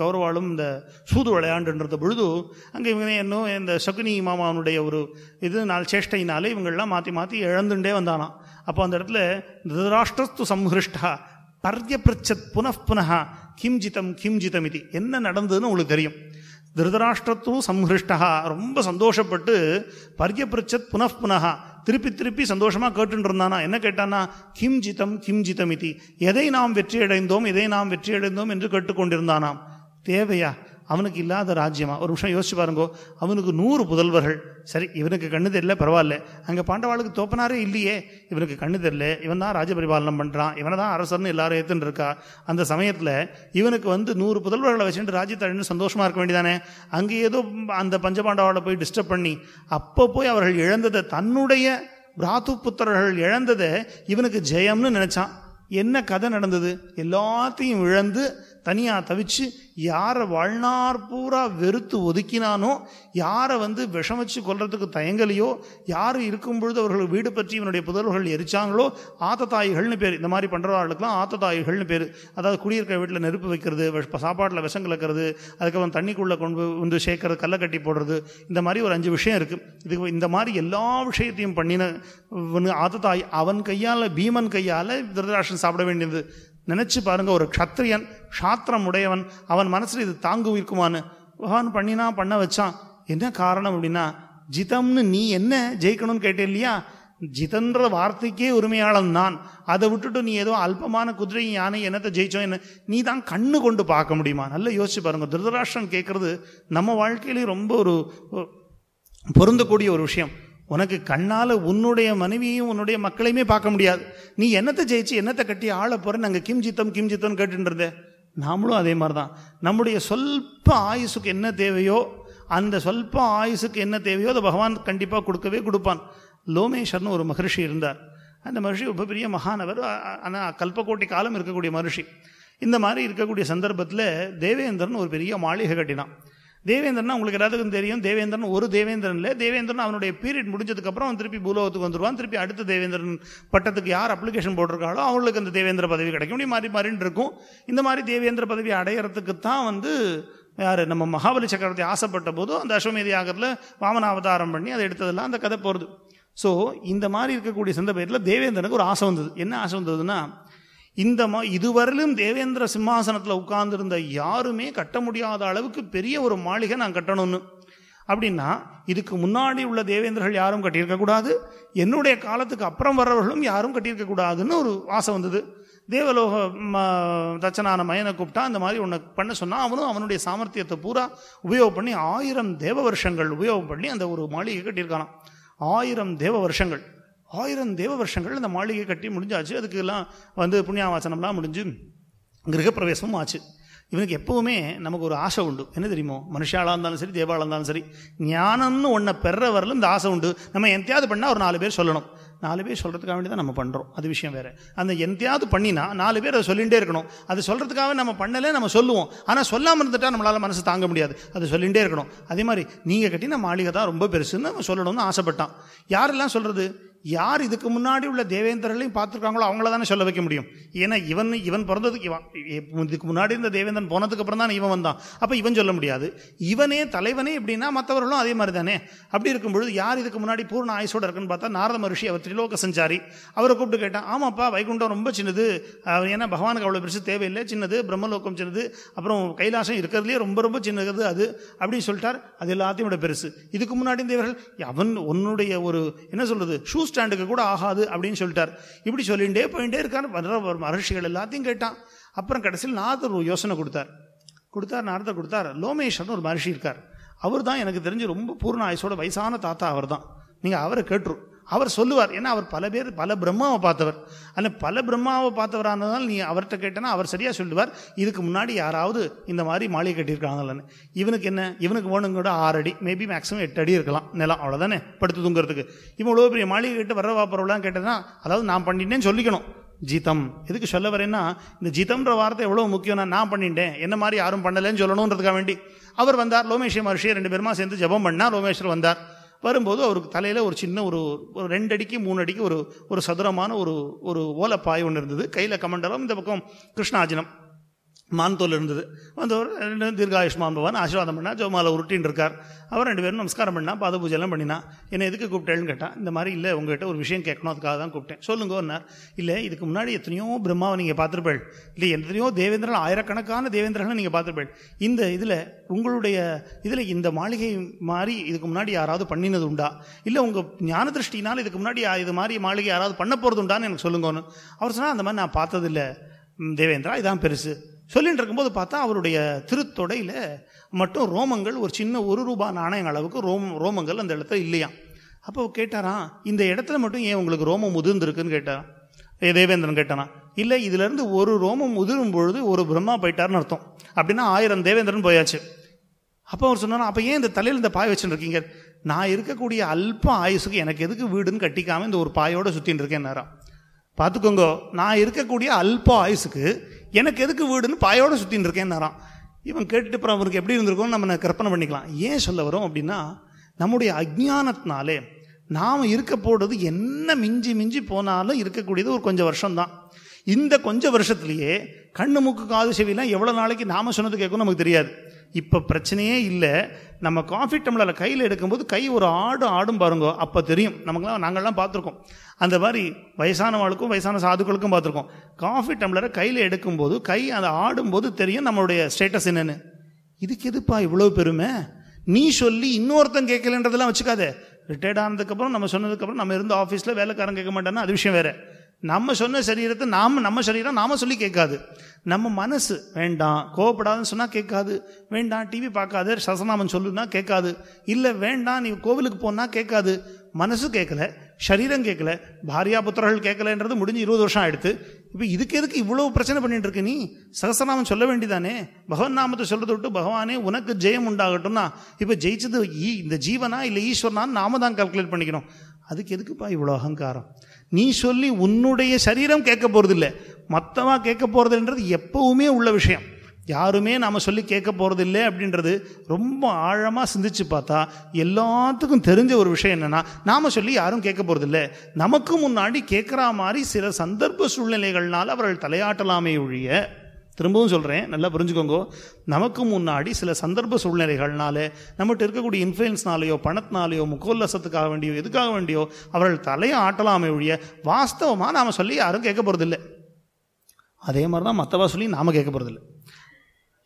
கௌரவாளும் இந்த சூது விளையாண்டுன்றத பொழுது அங்கே இவங்க இன்னும் இந்த சகுனி மாமாவனுடைய ஒரு இது நாள் சேஷ்டையினாலே இவங்கள்லாம் மாற்றி மாற்றி இழந்துட்டே வந்தானான் அப்போ அந்த இடத்துல திருதராஷ்டிரத்து சம்ஹிருஷ்டா பர்யபிரச்சத் புனப்புனஹா கிம் கிம்ஜிதம் இது என்ன நடந்ததுன்னு உங்களுக்கு தெரியும் திருதராஷ்டிரத்தும் சம்ஹிருஷ்டா ரொம்ப சந்தோஷப்பட்டு பர்யபிரிச்சத் புனகா திருப்பி திருப்பி சந்தோஷமாக கேட்டுருந்தானா என்ன கேட்டானா கிம் ஜிதம் கிம் ஜிதம் இதி எதை நாம் வெற்றியடைந்தோம் எதை நாம் வெற்றியடைந்தோம் என்று கேட்டுக்கொண்டிருந்தானாம் தேவையா அவனுக்கு இல்லாத ராஜ்யமா ஒரு விஷயம் யோசிச்சு பாருங்கோ அவனுக்கு நூறு புதல்வர்கள் சரி இவனுக்கு கண்ணு தெரியல பரவாயில்ல அங்கே பாண்டவாளுக்கு தோப்பனாரே இல்லையே இவனுக்கு கண்ணு தெரியல இவன் தான் ராஜபரிபாலனம் பண்ணுறான் இவனை தான் அரசர்னு எல்லாரும் ஏற்றுன்னு இருக்கா அந்த சமயத்தில் இவனுக்கு வந்து நூறு புதல்வர்களை வச்சுட்டு ராஜ்யத்தழன்னு சந்தோஷமாக இருக்க வேண்டியதானே அங்கே ஏதோ அந்த பஞ்சபாண்டவாவில் போய் டிஸ்டர்ப் பண்ணி அப்போ போய் அவர்கள் இழந்ததை தன்னுடைய பிராத்து புத்திரர்கள் இழந்ததை இவனுக்கு ஜெயம்னு நினச்சான் என்ன கதை நடந்தது எல்லாத்தையும் இழந்து தனியாக தவிச்சு யாரை வாழ்நார் பூரா வெறுத்து ஒதுக்கினானோ யாரை வந்து விஷமச்சு கொல்றதுக்கு தயங்கலையோ யார் இருக்கும் பொழுது அவர்கள் வீடு பற்றி இவனுடைய புதல்வர்கள் எரிச்சாங்களோ ஆத்தத்தாய்கள்னு பேர் இந்த மாதிரி பண்ணுறவர்களுக்குலாம் தாய்கள்னு பேர் அதாவது குடியிருக்க வீட்டில் நெருப்பு வைக்கிறது சாப்பாட்டில் விஷம் கலக்கிறது அதுக்கப்புறம் தண்ணிக்குள்ளே கொண்டு வந்து சேர்க்கறது கல்லை கட்டி போடுறது இந்த மாதிரி ஒரு அஞ்சு விஷயம் இருக்குது இதுக்கு இந்த மாதிரி எல்லா விஷயத்தையும் பண்ணின ஆத்தத்தாய் அவன் கையால் பீமன் கையால் திருதராஷன் சாப்பிட வேண்டியது நினச்சி பாருங்கள் ஒரு க்ஷத்ரியன் க்ஷாத்திரம் உடையவன் அவன் மனசில் இது தாங்கு இருக்குமான்னு பகவான் பண்ணினா பண்ண வச்சான் என்ன காரணம் அப்படின்னா ஜிதம்னு நீ என்ன ஜெயிக்கணும்னு கேட்டேன் இல்லையா ஜிதன்ற வார்த்தைக்கே உரிமையாளன் நான் அதை விட்டுட்டு நீ ஏதோ அல்பமான குதிரை யானை என்னத்தை ஜெயிச்சோம் என்ன நீ தான் கண்ணு கொண்டு பார்க்க முடியுமா நல்லா யோசிச்சு பாருங்க திருதராஷ்டிரம் கேட்குறது நம்ம வாழ்க்கையிலேயே ரொம்ப ஒரு பொருந்தக்கூடிய ஒரு விஷயம் உனக்கு கண்ணால் உன்னுடைய மனைவியையும் உன்னுடைய மக்களையுமே பார்க்க முடியாது நீ என்னத்தை ஜெயிச்சு என்னத்தை கட்டி ஆள போகிற நாங்கள் கிம் ஜித்தம் கிம் ஜித்தம் கேட்டுருந்தேன் நாமளும் அதே மாதிரி தான் நம்முடைய சொல்ப ஆயுசுக்கு என்ன தேவையோ அந்த சொல்ப ஆயுசுக்கு என்ன தேவையோ அதை பகவான் கண்டிப்பாக கொடுக்கவே கொடுப்பான் லோமேஸ்வர்னு ஒரு மகர்ஷி இருந்தார் அந்த மகர்ஷி ரொம்ப பெரிய மகானவர் ஆனால் கல்பக்கோட்டி காலம் இருக்கக்கூடிய மகர்ஷி இந்த மாதிரி இருக்கக்கூடிய சந்தர்ப்பத்தில் தேவேந்திரன் ஒரு பெரிய மாளிகை கட்டினான் தேவேந்திரனா உங்களுக்கு எல்லாத்துக்கும் தெரியும் தேவேந்திரன் ஒரு தேவேந்திரன் இல்லை தேவேந்திரன் அவனுடைய பீரியட் முடிஞ்சதுக்கப்புறம் அவன் திருப்பி பூலோகத்துக்கு வந்துடுவான் திருப்பி அடுத்த தேவேந்திரன் பட்டத்துக்கு யார் அப்ளிகேஷன் போட்டிருக்காளோ அவங்களுக்கு அந்த தேவேந்திர பதவி கிடைக்கும் இப்படி மாறி மாறின்னு இருக்கும் இந்த மாதிரி தேவேந்திர பதவி அடையிறதுக்கு தான் வந்து யார் நம்ம மகாபலி சக்கரவர்த்தி ஆசைப்பட்ட போதும் அந்த அஸ்வமேதி ஆகத்தில் வாமன அவதாரம் பண்ணி அதை எடுத்ததெல்லாம் அந்த கதை போகிறது ஸோ இந்த மாதிரி இருக்கக்கூடிய சந்தர்ப்பத்தில் தேவேந்திரனுக்கு ஒரு ஆசை வந்தது என்ன ஆசை வந்ததுன்னா இந்த மா இதுவரையிலும் தேவேந்திர சிம்மாசனத்தில் உட்கார்ந்துருந்த யாருமே கட்ட முடியாத அளவுக்கு பெரிய ஒரு மாளிகை நான் கட்டணும்னு அப்படின்னா இதுக்கு முன்னாடி உள்ள தேவேந்திரர்கள் யாரும் கட்டியிருக்கக்கூடாது என்னுடைய காலத்துக்கு அப்புறம் வர்றவர்களும் யாரும் கட்டியிருக்கக்கூடாதுன்னு ஒரு ஆசை வந்தது தேவலோக தச்சனான மயனை கூப்பிட்டா அந்த மாதிரி உன்னை பண்ண சொன்னால் அவனும் அவனுடைய சாமர்த்தியத்தை பூரா உபயோகம் பண்ணி ஆயிரம் தேவ வருஷங்கள் உபயோகம் பண்ணி அந்த ஒரு மாளிகை கட்டியிருக்கானான் ஆயிரம் தேவ வருஷங்கள் ஆயிரம் தேவ வருஷங்கள் அந்த மாளிகை கட்டி முடிஞ்சாச்சு அதுக்கெல்லாம் வந்து புண்ணியாவாசனம்லாம் முடிஞ்சு கிரகப்பிரவேசமும் ஆச்சு இவனுக்கு எப்போவுமே நமக்கு ஒரு ஆசை உண்டு என்ன தெரியுமோ மனுஷாலாக இருந்தாலும் சரி தேவாலாக இருந்தாலும் சரி ஞானம்னு ஒன்றை பெற வரலும் இந்த ஆசை உண்டு நம்ம எந்தையாவது பண்ணால் ஒரு நாலு பேர் சொல்லணும் நாலு பேர் சொல்கிறதுக்காக வேண்டி தான் நம்ம பண்ணுறோம் அது விஷயம் வேறு அந்த எந்தையாவது பண்ணினா நாலு பேர் அதை சொல்லிகிட்டே இருக்கணும் அது சொல்கிறதுக்காக நம்ம பண்ணலே நம்ம சொல்லுவோம் ஆனால் சொல்லாமல் இருந்துட்டால் நம்மளால் மனசு தாங்க முடியாது அது சொல்லிகிட்டே இருக்கணும் அதே மாதிரி நீங்கள் கட்டினா மாளிகை தான் ரொம்ப பெருசுன்னு நம்ம சொல்லணும்னு ஆசைப்பட்டான் யாரெல்லாம் சொல்கிறது யார் இதுக்கு முன்னாடி உள்ள தேவேந்திரர்களையும் பார்த்துருக்காங்களோ அவங்கள தானே சொல்ல வைக்க முடியும் ஏன்னா இவன் இவன் பிறந்ததுக்கு இவன் இதுக்கு முன்னாடி இந்த தேவேந்திரன் போனதுக்கு அப்புறம் தான் இவன் வந்தான் அப்போ இவன் சொல்ல முடியாது இவனே தலைவனே எப்படின்னா மற்றவர்களும் அதே மாதிரி தானே அப்படி இருக்கும் யார் இதுக்கு முன்னாடி பூர்ண ஆயுசோடு இருக்குன்னு பார்த்தா நாரத மகர்ஷி அவர் திரிலோக சஞ்சாரி அவரை கூப்பிட்டு கேட்டான் ஆமாப்பா வைகுண்டம் ரொம்ப சின்னது ஏன்னா பகவானுக்கு அவ்வளோ பெருசு தேவையில்லை சின்னது பிரம்மலோகம் சின்னது அப்புறம் கைலாசம் இருக்கிறதுலேயே ரொம்ப ரொம்ப சின்னது அது அப்படின்னு சொல்லிட்டார் அது எல்லாத்தையும் விட பெருசு இதுக்கு முன்னாடி தேவர்கள் அவன் உன்னுடைய ஒரு என்ன சொல்றது ஷூஸ்ட் நூற்றாண்டுக்கு கூட ஆகாது அப்படின்னு சொல்லிட்டார் இப்படி சொல்லிகிட்டே போயிட்டே இருக்கார் வர்ற மகர்ஷிகள் எல்லாத்தையும் கேட்டான் அப்புறம் கடைசியில் நாரதர் ஒரு யோசனை கொடுத்தார் கொடுத்தார் நாரதர் கொடுத்தார் லோமேஸ்வரன் ஒரு மகர்ஷி இருக்கார் அவர் தான் எனக்கு தெரிஞ்சு ரொம்ப பூர்ண ஆயுசோட வயசான தாத்தா அவர் தான் நீங்கள் அவரை கேட்டுரும் அவர் சொல்லுவார் ஏன்னா அவர் பல பேர் பல பிரம்மாவை பார்த்தவர் ஆனால் பல பிரம்மாவை பார்த்தவரானதால் நீ அவர்கிட்ட கேட்டனா அவர் சரியாக சொல்லுவார் இதுக்கு முன்னாடி யாராவது இந்த மாதிரி மாளிகை கட்டியிருக்காங்களான்னு இவனுக்கு என்ன இவனுக்கு போனும் கூட ஆறு அடி மேபி மேக்ஸிமம் எட்டு அடி இருக்கலாம் நிலம் அவ்வளோதானே படுத்து தூங்குறதுக்கு இவன் இவ்வளோ பெரிய மாளிகை கட்டு வர வாப்பறவெல்லாம் கேட்டதுன்னா அதாவது நான் பண்ணிட்டேன்னு சொல்லிக்கணும் ஜீதம் எதுக்கு சொல்ல வரேன்னா இந்த ஜீதம்ன்ற வார்த்தை எவ்வளோ முக்கியம்னா நான் பண்ணிட்டேன் என்ன மாதிரி யாரும் பண்ணலைன்னு சொல்லணுன்றதுக்காக வேண்டி அவர் வந்தார் லோமேஷ் மகர்ஷியை ரெண்டு பேருமா சேர்ந்து ஜபம் பண்ணால் லோமேஸ்வர் வந்தார் வரும்போது அவருக்கு தலையில் ஒரு சின்ன ஒரு ஒரு ரெண்டு அடிக்கு மூணு அடிக்கு ஒரு ஒரு சதுரமான ஒரு ஒரு ஓலைப்பாய் ஒன்று இருந்தது கையில் கமண்டலம் இந்த பக்கம் கிருஷ்ணாஜனம் மான்தோல் இருந்தது வந்தவர் தீர்காயுஷ்மான் பவான் ஆசீர்வாதம் பண்ணா ஜோமாலை உருட்டின்னு இருக்கார் அவர் ரெண்டு பேரும் நமஸ்காரம் பண்ணா பாத பூஜைலாம் பண்ணினா என்ன எதுக்கு கூப்பிட்டேன்னு கேட்டான் இந்த மாதிரி இல்லை உங்ககிட்ட ஒரு விஷயம் கேட்கணும் அதுக்காக தான் கூப்பிட்டேன் சொல்லுங்கன்னார் இல்லை இதுக்கு முன்னாடி எத்தனையோ பிரம்மாவை நீங்கள் பார்த்துருப்பேள் இல்லை எத்தனையோ தேவேந்திரன் ஆயிரக்கணக்கான தேவேந்திரன் நீங்கள் பார்த்துருப்பேள் இந்த இதில் உங்களுடைய இதில் இந்த மாளிகை மாதிரி இதுக்கு முன்னாடி யாராவது பண்ணினது உண்டா இல்லை உங்கள் ஞான திருஷ்டினால் இதுக்கு முன்னாடி இது மாதிரி மாளிகை யாராவது பண்ண போகிறது உண்டான்னு எனக்கு சொல்லுங்கன்னு அவர் சொன்னால் அந்த மாதிரி நான் பார்த்ததில்லை தேவேந்திரா இதான் பெருசு சொல்லிட்டு இருக்கும்போது பார்த்தா அவருடைய திருத்தொடையில் மட்டும் ரோமங்கள் ஒரு சின்ன ஒரு ரூபா நாணயங்கள் அளவுக்கு ரோம் ரோமங்கள் அந்த இடத்துல இல்லையா அப்போ கேட்டாராம் இந்த இடத்துல மட்டும் ஏன் உங்களுக்கு ரோமம் முதிர்ந்துருக்குன்னு கேட்டாராம் தேவேந்திரன் கேட்டானா இல்லை இதுலேருந்து ஒரு ரோமம் முதிரும் பொழுது ஒரு பிரம்மா போயிட்டார்னு அர்த்தம் அப்படின்னா ஆயிரம் தேவேந்திரன் போயாச்சு அப்போ அவர் சொன்னார் அப்போ ஏன் இந்த தலையில் இந்த பாய் வச்சுருக்கீங்க நான் இருக்கக்கூடிய அல்ப ஆயுசுக்கு எனக்கு எதுக்கு வீடுன்னு கட்டிக்காமல் இந்த ஒரு பாயோடு சுற்றின்னு இருக்கேன் நேரம் பார்த்துக்கோங்க நான் இருக்கக்கூடிய அல்ப ஆயுசுக்கு எனக்கு எதுக்கு வீடுன்னு பாயோட சுற்றின்னு நேரம் இவன் கேட்டுட்டு அப்புறம் அவருக்கு எப்படி இருந்திருக்கும்னு நம்ம கற்பனை பண்ணிக்கலாம் ஏன் சொல்ல வரும் அப்படின்னா நம்முடைய அஜானத்தினாலே நாம் இருக்க போடுறது என்ன மிஞ்சி மிஞ்சி போனாலும் இருக்கக்கூடியது ஒரு கொஞ்சம் வருஷம்தான் இந்த கொஞ்ச வருஷத்துலேயே கண்ணு மூக்கு காது செவிலாம் எவ்வளோ நாளைக்கு நாம சொன்னது கேட்கும் நமக்கு தெரியாது இப்போ பிரச்சனையே இல்லை நம்ம காஃபி டம்ளரில் கையில் எடுக்கும்போது கை ஒரு ஆடு ஆடும் பாருங்க அப்போ தெரியும் நமக்குலாம் நாங்கள்லாம் பார்த்துருக்கோம் அந்த மாதிரி வயசானவளுக்கும் வயசான சாதுக்களுக்கும் பார்த்துருக்கோம் காஃபி டம்ளரை கையில் எடுக்கும்போது கை அதை ஆடும்போது தெரியும் நம்மளுடைய ஸ்டேட்டஸ் என்னென்னு இதுக்கு எதுப்பா இவ்வளோ பெருமை நீ சொல்லி இன்னொருத்தன் கேட்கலன்றதெல்லாம் வச்சுக்காதே ரிட்டையர்ட் ஆனதுக்கப்புறம் நம்ம சொன்னதுக்கப்புறம் நம்ம இருந்து ஆஃபீஸில் வேலைக்காரன் கேட்க மாட்டேன்னா அது விஷயம் வேறு நம்ம சொன்ன சரீரத்தை நாம் நம்ம சரீரம் நாம் சொல்லி கேட்காது நம்ம மனசு வேண்டாம் கோவப்படாதுன்னு சொன்னால் கேட்காது வேண்டாம் டிவி பார்க்காது சசநாமன் சொல்லுன்னா கேட்காது இல்லை வேண்டாம் நீ கோவிலுக்கு போனால் கேட்காது மனசு கேட்கல சரீரம் கேட்கல பாரியா புத்திரர்கள் கேட்கலன்றது முடிஞ்சு இருபது வருஷம் ஆயிடுத்து இப்போ இதுக்கு எதுக்கு இவ்வளோ பிரச்சனை பண்ணிட்டு இருக்க நீ சகசநாமம் சொல்ல வேண்டிதானே பகவன் நாமத்தை சொல்கிறது விட்டு பகவானே உனக்கு ஜெயம் உண்டாகட்டும்னா இப்போ ஜெயிச்சது ஈ இந்த ஜீவனா இல்லை ஈஸ்வரனான்னு நாம தான் கால்குலேட் பண்ணிக்கணும் அதுக்கு எதுக்குப்பா இவ்வளோ அகங்காரம் நீ சொல்லி உன்னுடைய சரீரம் கேட்க போகிறதில்ல மொத்தமாக கேட்க போகிறதுன்றது எப்போவுமே உள்ள விஷயம் யாருமே நாம் சொல்லி கேட்க போகிறதில்லை அப்படின்றது ரொம்ப ஆழமாக சிந்திச்சு பார்த்தா எல்லாத்துக்கும் தெரிஞ்ச ஒரு விஷயம் என்னென்னா நாம் சொல்லி யாரும் கேட்க போகிறதில்ல நமக்கு முன்னாடி கேட்குற மாதிரி சில சந்தர்ப்ப சூழ்நிலைகள்னால் அவர்கள் தலையாட்டலாமே ஒழிய திரும்பவும் சொல்கிறேன் நல்லா புரிஞ்சுக்கோங்க நமக்கு முன்னாடி சில சந்தர்ப்ப சூழ்நிலைகள்னாலே நம்மகிட்ட இருக்கக்கூடிய இன்ஃப்ளூயன்ஸ்னாலேயோ பணத்தினாலேயோ முகோல்லசத்துக்காக வேண்டியோ எதுக்காக வேண்டியோ அவர்கள் தலையை ஆட்டலாமே ஒழிய வாஸ்தவமாக நாம் சொல்லி யாரும் கேட்க போகிறதில்லை அதே மாதிரி தான் மற்றவா சொல்லி நாம் கேட்க போகிறதில்லை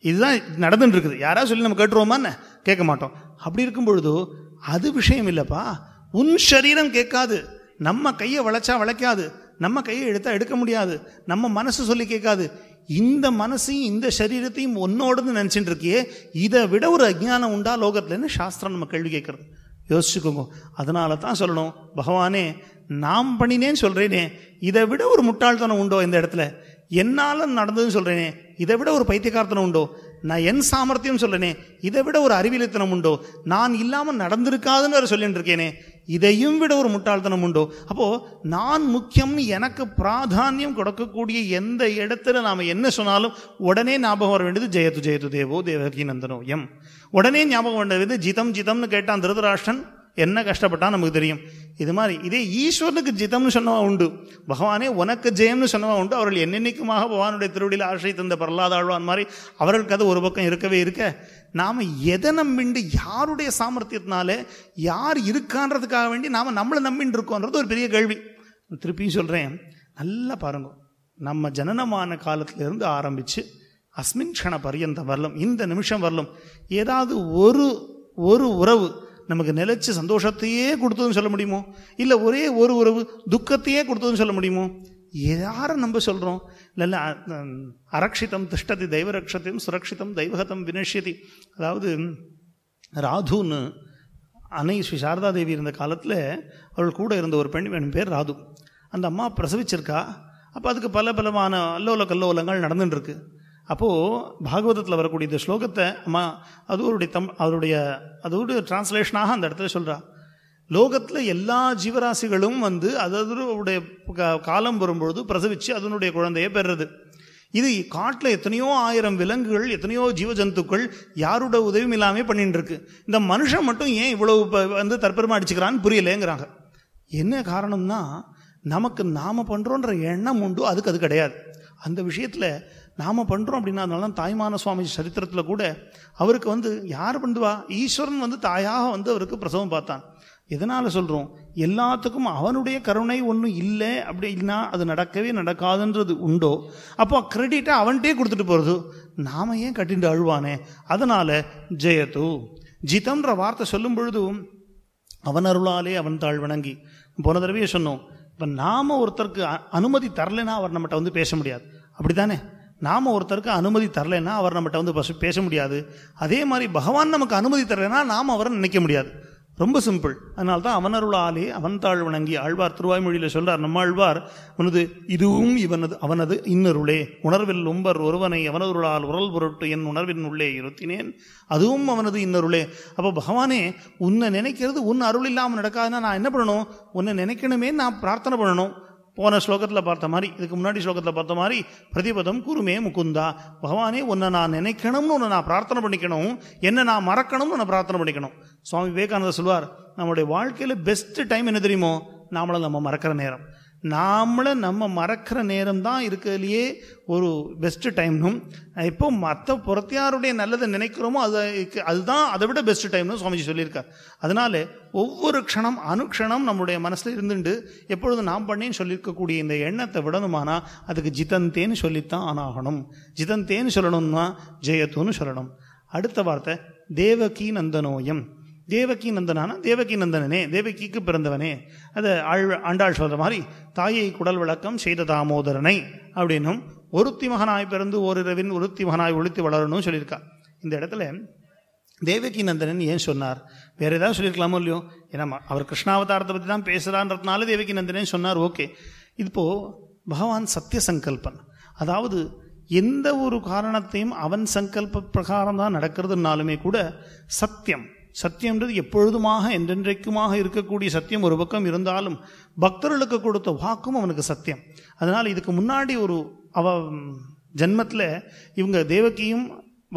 இதுதான் நடந்துட்டு இருக்குது யாராவது சொல்லி நம்ம கேட்டுருவோமான்னு கேட்க மாட்டோம் அப்படி இருக்கும் பொழுது அது விஷயம் இல்லைப்பா உன் சரீரம் கேட்காது நம்ம கையை வளைச்சா வளைக்காது நம்ம கையை எடுத்தால் எடுக்க முடியாது நம்ம மனசு சொல்லி கேட்காது இந்த மனசையும் இந்த சரீரத்தையும் ஒன்னோடுன்னு நினச்சிட்டு இருக்கியே இதை விட ஒரு அஜ்ஞானம் உண்டா லோகத்துலன்னு சாஸ்திரம் நம்ம கேள்வி கேட்குறது யோசிச்சுக்கோங்க அதனால தான் சொல்லணும் பகவானே நாம் பண்ணினேன்னு சொல்கிறேனே இதை விட ஒரு முட்டாள்தனம் உண்டோ இந்த இடத்துல என்னால் நடந்ததுன்னு சொல்கிறேனே இதை விட ஒரு பைத்தியக்காரத்தனம் உண்டோ நான் என் சாமர்த்தியம் சொல்கிறேனே இதை விட ஒரு அறிவியலித்தனம் உண்டோ நான் இல்லாமல் நடந்திருக்காதுன்னு வேறு சொல்லிட்டு இருக்கேனே இதையும் விட ஒரு முட்டாள்தனம் உண்டோ அப்போ நான் முக்கியம் எனக்கு பிராதானியம் கொடுக்கக்கூடிய எந்த இடத்துல நாம் என்ன சொன்னாலும் உடனே ஞாபகம் வர வேண்டியது ஜெயத்து ஜெயத்து தேவோ தேவகி நந்தனோ எம் உடனே ஞாபகம் வேண்டியது ஜிதம் ஜிதம்னு கேட்டான் திருதராஷ்டன் என்ன கஷ்டப்பட்டால் நமக்கு தெரியும் இது மாதிரி இதே ஈஸ்வரனுக்கு ஜிதம்னு சொன்னவா உண்டு பகவானே உனக்கு ஜெயம்னு சொன்னவா உண்டு அவர்கள் என்னென்னைக்குமாக பகவானுடைய திருவடியில் ஆசிரியை தந்த பிரலாதாழ்வான் மாதிரி அவர்களுக்கு அது ஒரு பக்கம் இருக்கவே இருக்க நாம் எதை நம்பிண்டு யாருடைய சாமர்த்தியத்தினால யார் இருக்கான்றதுக்காக வேண்டி நாம் நம்மளை நம்பின்னு இருக்கோன்றது ஒரு பெரிய கேள்வி திருப்பியும் சொல்கிறேன் நல்லா பாருங்க நம்ம ஜனனமான காலத்திலேருந்து ஆரம்பித்து அஸ்மின் க்ஷண பரியந்தம் வரலும் இந்த நிமிஷம் வரலும் ஏதாவது ஒரு ஒரு உறவு நமக்கு நிலச்சி சந்தோஷத்தையே கொடுத்ததுன்னு சொல்ல முடியுமோ இல்லை ஒரே ஒரு உறவு துக்கத்தையே கொடுத்ததுன்னு சொல்ல முடியுமோ யாரை நம்ம சொல்கிறோம் இல்லை அரக்ஷிதம் திஷ்டதி தெய்வரக்ஷத்தையும் சுரக்ஷிதம் தெய்வகதம் வினஷ்யதி அதாவது ராதுன்னு அன்னை ஸ்ரீ சாரதாதேவி இருந்த காலத்தில் அவள் கூட இருந்த ஒரு பெண் வேணும் பேர் ராது அந்த அம்மா பிரசவிச்சிருக்கா அப்போ அதுக்கு பல பலமான அல்லோல கல்லோலங்கள் நடந்துட்டுருக்கு அப்போது பாகவதத்தில் வரக்கூடிய இந்த ஸ்லோகத்தை அம்மா அது அவருடைய தம் அவருடைய அதோடைய டிரான்ஸ்லேஷனாக அந்த இடத்துல சொல்கிறா லோகத்தில் எல்லா ஜீவராசிகளும் வந்து அதனுடைய காலம் வரும்பொழுது பிரசவித்து அதனுடைய குழந்தையை பெறுறது இது காட்டில் எத்தனையோ ஆயிரம் விலங்குகள் எத்தனையோ ஜீவஜந்துக்கள் யாரோட உதவியும் இல்லாமல் பண்ணிட்டு இருக்கு இந்த மனுஷன் மட்டும் ஏன் இவ்வளவு வந்து தற்பெருமா அடிச்சுக்கிறான்னு புரியலேங்கிறாங்க என்ன காரணம்னா நமக்கு நாம் பண்ணுறோன்ற எண்ணம் உண்டு அதுக்கு அது கிடையாது அந்த விஷயத்தில் நாம் பண்ணுறோம் அப்படின்னா அதனால தான் தாய்மான சுவாமி சரித்திரத்தில் கூட அவருக்கு வந்து யார் பண்ணுவா ஈஸ்வரன் வந்து தாயாக வந்து அவருக்கு பிரசவம் பார்த்தான் எதனால் சொல்கிறோம் எல்லாத்துக்கும் அவனுடைய கருணை ஒன்றும் இல்லை அப்படின்னா அது நடக்கவே நடக்காதுன்றது உண்டோ அப்போ கிரெடிட்டை அவன்கிட்டே கொடுத்துட்டு போகிறது நாம் ஏன் கட்டிண்டு அழுவானே அதனால் ஜெயத்து ஜிதம்ன்ற வார்த்தை சொல்லும் பொழுதும் அவன் அருளாலே அவன் தாழ் வணங்கி போன தடவையே சொன்னோம் இப்போ நாம் ஒருத்தருக்கு அனுமதி தரலைன்னா அவர் நம்மகிட்ட வந்து பேச முடியாது அப்படி தானே நாம் ஒருத்தருக்கு அனுமதி தரலைன்னா அவர் நம்மகிட்ட வந்து பசு பேச முடியாது அதே மாதிரி பகவான் நமக்கு அனுமதி தரலைன்னா நாம் அவரை நினைக்க முடியாது ரொம்ப சிம்பிள் அதனால தான் அவனருள் ஆலே அவன் தாழ் வணங்கி ஆழ்வார் திருவாய்மொழியில் சொல்கிறார் நம்ம ஆழ்வார் உனது இதுவும் இவனது அவனது இன்னருளே உணர்வில் உம்பர் ஒருவனை அவனருளால் உரல் பொருட்டு என் உணர்வின் உள்ளே இருத்தினேன் அதுவும் அவனது இன்னருளே அப்போ பகவானே உன்னை நினைக்கிறது உன் அருள் இல்லாமல் நடக்காதுன்னா நான் என்ன பண்ணணும் உன்னை நினைக்கணுமே நான் பிரார்த்தனை பண்ணணும் போன ஸ்லோகத்தில் பார்த்த மாதிரி இதுக்கு முன்னாடி ஸ்லோகத்தில் பார்த்த மாதிரி பிரதிபதம் குருமே முகுந்தா பகவானே உன்னை நான் நினைக்கணும்னு உன்னை நான் பிரார்த்தனை பண்ணிக்கணும் என்னை நான் மறக்கணும்னு உன்னை பிரார்த்தனை பண்ணிக்கணும் சுவாமி விவேகானந்தர் சொல்வார் நம்மளுடைய வாழ்க்கையில் பெஸ்ட்டு டைம் என்ன தெரியுமோ நாமளும் நம்ம மறக்கிற நேரம் நாமளை நம்ம மறக்கிற நேரம் தான் இருக்கிறதுலையே ஒரு பெஸ்ட்டு டைம்னும் இப்போ மற்ற புறத்தியாருடைய நல்லதை நினைக்கிறோமோ அது அதுதான் அதை விட பெஸ்ட்டு டைம்னு சுவாமிஜி சொல்லியிருக்கார் அதனால ஒவ்வொரு க்ஷணம் அனுக்ஷணம் நம்முடைய மனசில் இருந்துட்டு எப்பொழுது நாம் பண்ணேன்னு சொல்லியிருக்கக்கூடிய இந்த எண்ணத்தை விடணுமானா அதுக்கு ஜிதந்தேன்னு சொல்லித்தான் ஆனாகணும் ஜிதந்தேன்னு சொல்லணும்னா ஜெயத்துன்னு சொல்லணும் அடுத்த வார்த்தை தேவகி நந்தனோயம் தேவகி நந்தனானா தேவகி நந்தனனே தேவகிக்கு பிறந்தவனே அது ஆழ் ஆண்டாள் சொல்கிற மாதிரி தாயை குடல் விளக்கம் செய்த தாமோதரனை அப்படின்னும் ஒருத்தி மகனாய் பிறந்து ஓரிரவின் ஒருத்தி மகனாய் ஒழுத்தி வளரணும்னு சொல்லியிருக்கா இந்த இடத்துல தேவகி நந்தனன் ஏன் சொன்னார் வேறு ஏதாவது சொல்லியிருக்கலாமோ இல்லையோ ஏன்னா அவர் கிருஷ்ணாவதாரத்தை பற்றி தான் பேசுகிறான்றதுனால தேவகி நந்தனன் சொன்னார் ஓகே இப்போது பகவான் சத்திய சங்கல்பன் அதாவது எந்த ஒரு காரணத்தையும் அவன் சங்கல்ப பிரகாரம் தான் நடக்கிறதுனாலுமே கூட சத்தியம் சத்தியம்ன்றது எப்பொழுதுமாக என்றென்றைக்குமாக இருக்கக்கூடிய சத்தியம் ஒரு பக்கம் இருந்தாலும் பக்தர்களுக்கு கொடுத்த வாக்கும் அவனுக்கு சத்தியம் அதனால் இதுக்கு முன்னாடி ஒரு அவ ஜென்மத்தில் இவங்க தேவகியும்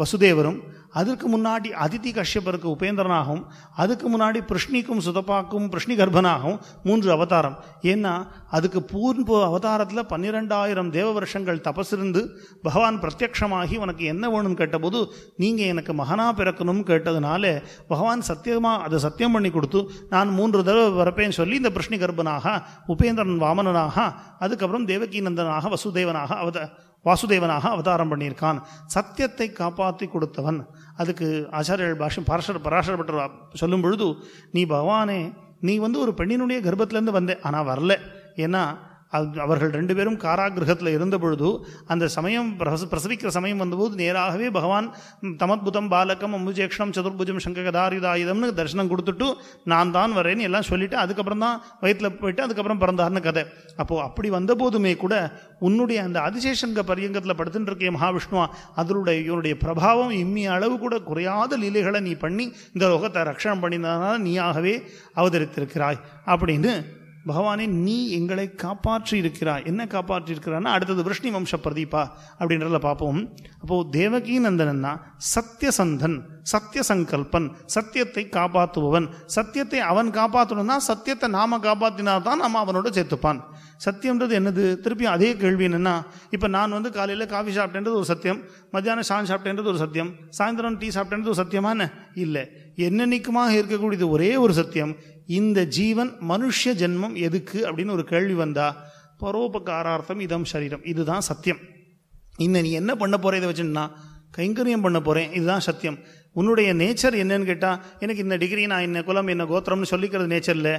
வசுதேவரும் அதற்கு முன்னாடி அதிதி கஷ்யப்பருக்கு உபேந்திரனாகவும் அதுக்கு முன்னாடி பிருஷ்ணிக்கும் சுதப்பாக்கும் பிருஷ்ணி கர்ப்பனாகவும் மூன்று அவதாரம் ஏன்னா அதுக்கு பூர்வ அவதாரத்தில் பன்னிரெண்டாயிரம் தேவ வருஷங்கள் தபசிருந்து பகவான் பிரத்யக்ஷமாகி உனக்கு என்ன வேணும்னு கேட்டபோது நீங்கள் எனக்கு மகனாக பிறக்கணும்னு கேட்டதுனால பகவான் சத்தியமாக அதை சத்தியம் பண்ணி கொடுத்து நான் மூன்று தடவை பிறப்பேன்னு சொல்லி இந்த பிருஷ்ணி கர்ப்பனாக உபேந்திரன் வாமனனாக அதுக்கப்புறம் தேவகி நந்தனாக வசுதேவனாக அவத வாசுதேவனாக அவதாரம் பண்ணியிருக்கான் சத்தியத்தை காப்பாற்றி கொடுத்தவன் அதுக்கு ஆச்சாரியர்கள் பாஷம் பராசர பராசரப்பட்டு சொல்லும் பொழுது நீ பவானே நீ வந்து ஒரு பெண்ணினுடைய கர்ப்பத்திலேருந்து வந்தேன் ஆனால் வரல ஏன்னா அவர்கள் ரெண்டு பேரும் காராகிரகத்தில் இருந்த பொழுது அந்த சமயம் பிரசவிக்கிற சமயம் வந்தபோது நேராகவே பகவான் தமத்புதம் பாலகம் அம்புஜேக்ஷணம் சதுர்புஜம் சங்ககதாரிதாயுதம்னு தரிசனம் கொடுத்துட்டு நான் தான் வரேன்னு எல்லாம் சொல்லிவிட்டு அதுக்கப்புறம் தான் வயிற்றில் போயிட்டு அதுக்கப்புறம் பிறந்தார்னு கதை அப்போது அப்படி வந்த போதுமே கூட உன்னுடைய அந்த அதிசேஷங்க பரியங்கத்தில் படுத்துட்டு மகாவிஷ்ணுவா அதனுடைய இவனுடைய பிரபாவம் இம்மி அளவு கூட குறையாத லீலைகளை நீ பண்ணி இந்த லோகத்தை ரட்சணம் பண்ணினதுனால நீயாகவே அவதரித்திருக்கிறாய் அப்படின்னு பகவானே நீ எங்களை காப்பாற்றி இருக்கிறாய் என்ன காப்பாற்றி இருக்கிறான்னா அடுத்தது விஷ்ணி வம்ச பிரதீபா அப்படின்றத பார்ப்போம் அப்போது தேவகி நந்தனன்னா சத்தியசந்தன் சத்திய சங்கல்பன் சத்தியத்தை காப்பாற்றுபவன் சத்தியத்தை அவன் காப்பாற்றணும்னா சத்தியத்தை நாம் காப்பாற்றினா தான் நம்ம அவனோட சேர்த்துப்பான் சத்தியம்ன்றது என்னது திருப்பியும் அதே கேள்வி என்னென்னா இப்போ நான் வந்து காலையில் காஃபி சாப்பிட்டேன்றது ஒரு சத்தியம் மத்தியானம் சாயம் சாப்பிட்டேன்றது ஒரு சத்தியம் சாயந்தரம் டீ சாப்பிட்டேன்றது ஒரு சத்தியமான இல்லை என்னென்னைக்குமாக இருக்கக்கூடியது ஒரே ஒரு சத்தியம் இந்த ஜீவன் மனுஷ ஜென்மம் எதுக்கு அப்படின்னு ஒரு கேள்வி வந்தா பரோபகாரார்த்தம் இதம் சரீரம் இதுதான் சத்தியம் இந்த நீ என்ன பண்ண போற இதை வச்சுன்னா கைங்கரியம் பண்ண போகிறேன் இதுதான் சத்தியம் உன்னுடைய நேச்சர் என்னன்னு கேட்டால் எனக்கு இந்த டிகிரி நான் என்ன குலம் என்ன கோத்திரம்னு சொல்லிக்கிறது நேச்சரில்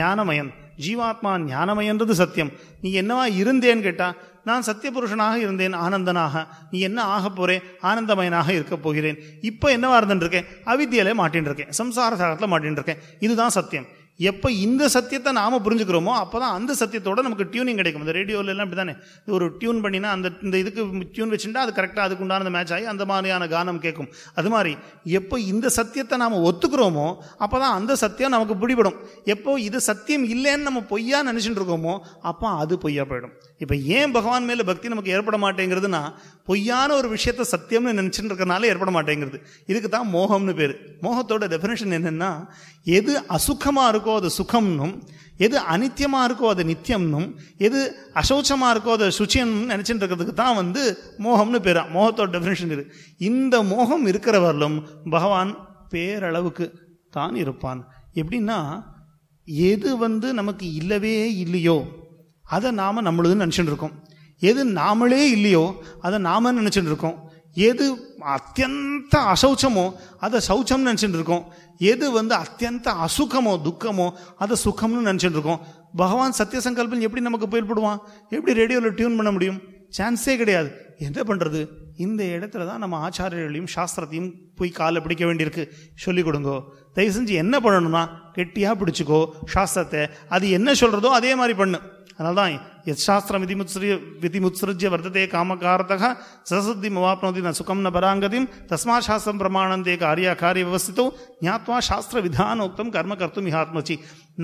ஞானமயம் ஜீவாத்மா ஞானமயன்றது சத்தியம் நீ என்னவா இருந்தேன்னு கேட்டால் நான் சத்தியபுருஷனாக இருந்தேன் ஆனந்தனாக நீ என்ன ஆக போகிறேன் ஆனந்தமயனாக இருக்க போகிறேன் இப்போ என்னவாக இருந்துருக்கேன் அவித்தியில மாட்டின்னு இருக்கேன் சம்சார சாகத்தில் மாட்டின்னு இருக்கேன் இதுதான் சத்தியம் எப்போ இந்த சத்தியத்தை நாம் புரிஞ்சுக்கிறோமோ அப்போ தான் அந்த சத்தியத்தோட நமக்கு டியூனிங் கிடைக்கும் இந்த ரேடியோவிலலாம் இப்படி தானே ஒரு டியூன் பண்ணினா அந்த இந்த இதுக்கு டியூன் வச்சுட்டா அது கரெக்டாக அதுக்கு உண்டான மேட்ச் ஆகி அந்த மாதிரியான கானம் கேட்கும் அது மாதிரி எப்போ இந்த சத்தியத்தை நாம் ஒத்துக்கிறோமோ அப்போ தான் அந்த சத்தியம் நமக்கு பிடிபடும் எப்போ இது சத்தியம் இல்லைன்னு நம்ம பொய்யா நினச்சிட்டு இருக்கோமோ அப்போ அது பொய்யா போயிடும் இப்போ ஏன் பகவான் மேலே பக்தி நமக்கு ஏற்பட மாட்டேங்கிறதுனா பொய்யான ஒரு விஷயத்த சத்தியம்னு நினச்சின்னு இருக்கிறனால ஏற்பட மாட்டேங்கிறது இதுக்கு தான் மோகம்னு பேர் மோகத்தோட டெஃபினேஷன் என்னென்னா எது அசுக்கமாக இருக்கோ அது சுகம்னும் எது அனித்தியமாக இருக்கோ அது நித்தியம்னும் எது அசௌச்சமாக இருக்கோ அது சுச்சியம்னு நினச்சிட்டு இருக்கிறதுக்கு தான் வந்து மோகம்னு பேர் மோகத்தோட டெஃபினேஷன் இது இந்த மோகம் இருக்கிறவர்களும் பகவான் பேரளவுக்கு தான் இருப்பான் எப்படின்னா எது வந்து நமக்கு இல்லவே இல்லையோ அதை நாம் நம்மளுதுன்னு நினச்சிட்டு இருக்கோம் எது நாமளே இல்லையோ அதை நாம நினச்சிட்டு இருக்கோம் எது அத்தியந்த அசௌச்சமோ அதை சௌச்சம்னு நினச்சிட்டு இருக்கோம் எது வந்து அத்தியந்த அசுகமோ துக்கமோ அதை சுகம்னு நினச்சிட்டு இருக்கோம் பகவான் சத்திய சங்கல்பம் எப்படி நமக்கு போயிடுபடுவான் எப்படி ரேடியோவில் டியூன் பண்ண முடியும் சான்ஸே கிடையாது என்ன பண்ணுறது இந்த இடத்துல தான் நம்ம ஆச்சாரியர்களையும் சாஸ்திரத்தையும் போய் காலை பிடிக்க வேண்டியிருக்கு சொல்லிக் கொடுங்கோ தயவு செஞ்சு என்ன பண்ணணும்னா கெட்டியாக பிடிச்சிக்கோ சாஸ்திரத்தை அது என்ன சொல்கிறதோ அதே மாதிரி பண்ணு அதனால தான் எத் சாஸ்திரம் விதிமுத்ஸ்ரிய விதிமுத்ஸ்ருஜ்ய வர்த்ததே காமகாரதக சசத்தி மவாப்னோதி ந சுகம் ந பராங்கதிம் தஸ்மா சாஸ்திரம் பிரமாணந்தே காரிய காரிய விவசித்தோ ஞாத்வா சாஸ்திர விதானோக்தம் கர்ம கர்த்தும் இஹாத்மச்சி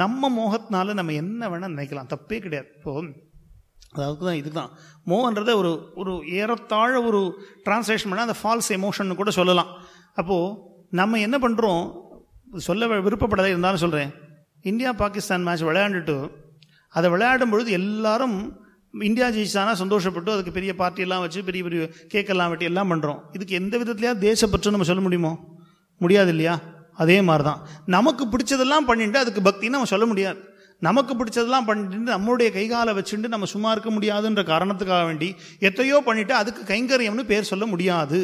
நம்ம மோகத்தினால நம்ம என்ன வேணால் நினைக்கலாம் தப்பே கிடையாது இப்போது அதாவது தான் இதுதான் மோகன்றதை ஒரு ஒரு ஏறத்தாழ ஒரு டிரான்ஸ்லேஷன் பண்ணால் அந்த ஃபால்ஸ் எமோஷன் கூட சொல்லலாம் அப்போது நம்ம என்ன பண்ணுறோம் சொல்ல விருப்பப்படாத இருந்தாலும் சொல்கிறேன் இந்தியா பாகிஸ்தான் மேட்ச் விளையாண்டுட்டு அதை விளையாடும் பொழுது எல்லாரும் இந்தியா ஜெயிச்சானா சந்தோஷப்பட்டு அதுக்கு பெரிய பார்ட்டியெல்லாம் வச்சு பெரிய பெரிய கேக்கெல்லாம் வெட்டி எல்லாம் பண்ணுறோம் இதுக்கு எந்த விதத்துலையா தேசப்பற்று நம்ம சொல்ல முடியுமோ முடியாது இல்லையா அதே மாதிரி தான் நமக்கு பிடிச்சதெல்லாம் பண்ணிட்டு அதுக்கு பக்தின்னு நம்ம சொல்ல முடியாது நமக்கு பிடிச்சதெல்லாம் பண்ணிட்டு நம்மளுடைய கைகாலை வச்சுட்டு நம்ம சும்மா இருக்க முடியாதுன்ற காரணத்துக்காக வேண்டி எத்தையோ பண்ணிவிட்டு அதுக்கு கைங்கரியம்னு பேர் சொல்ல முடியாது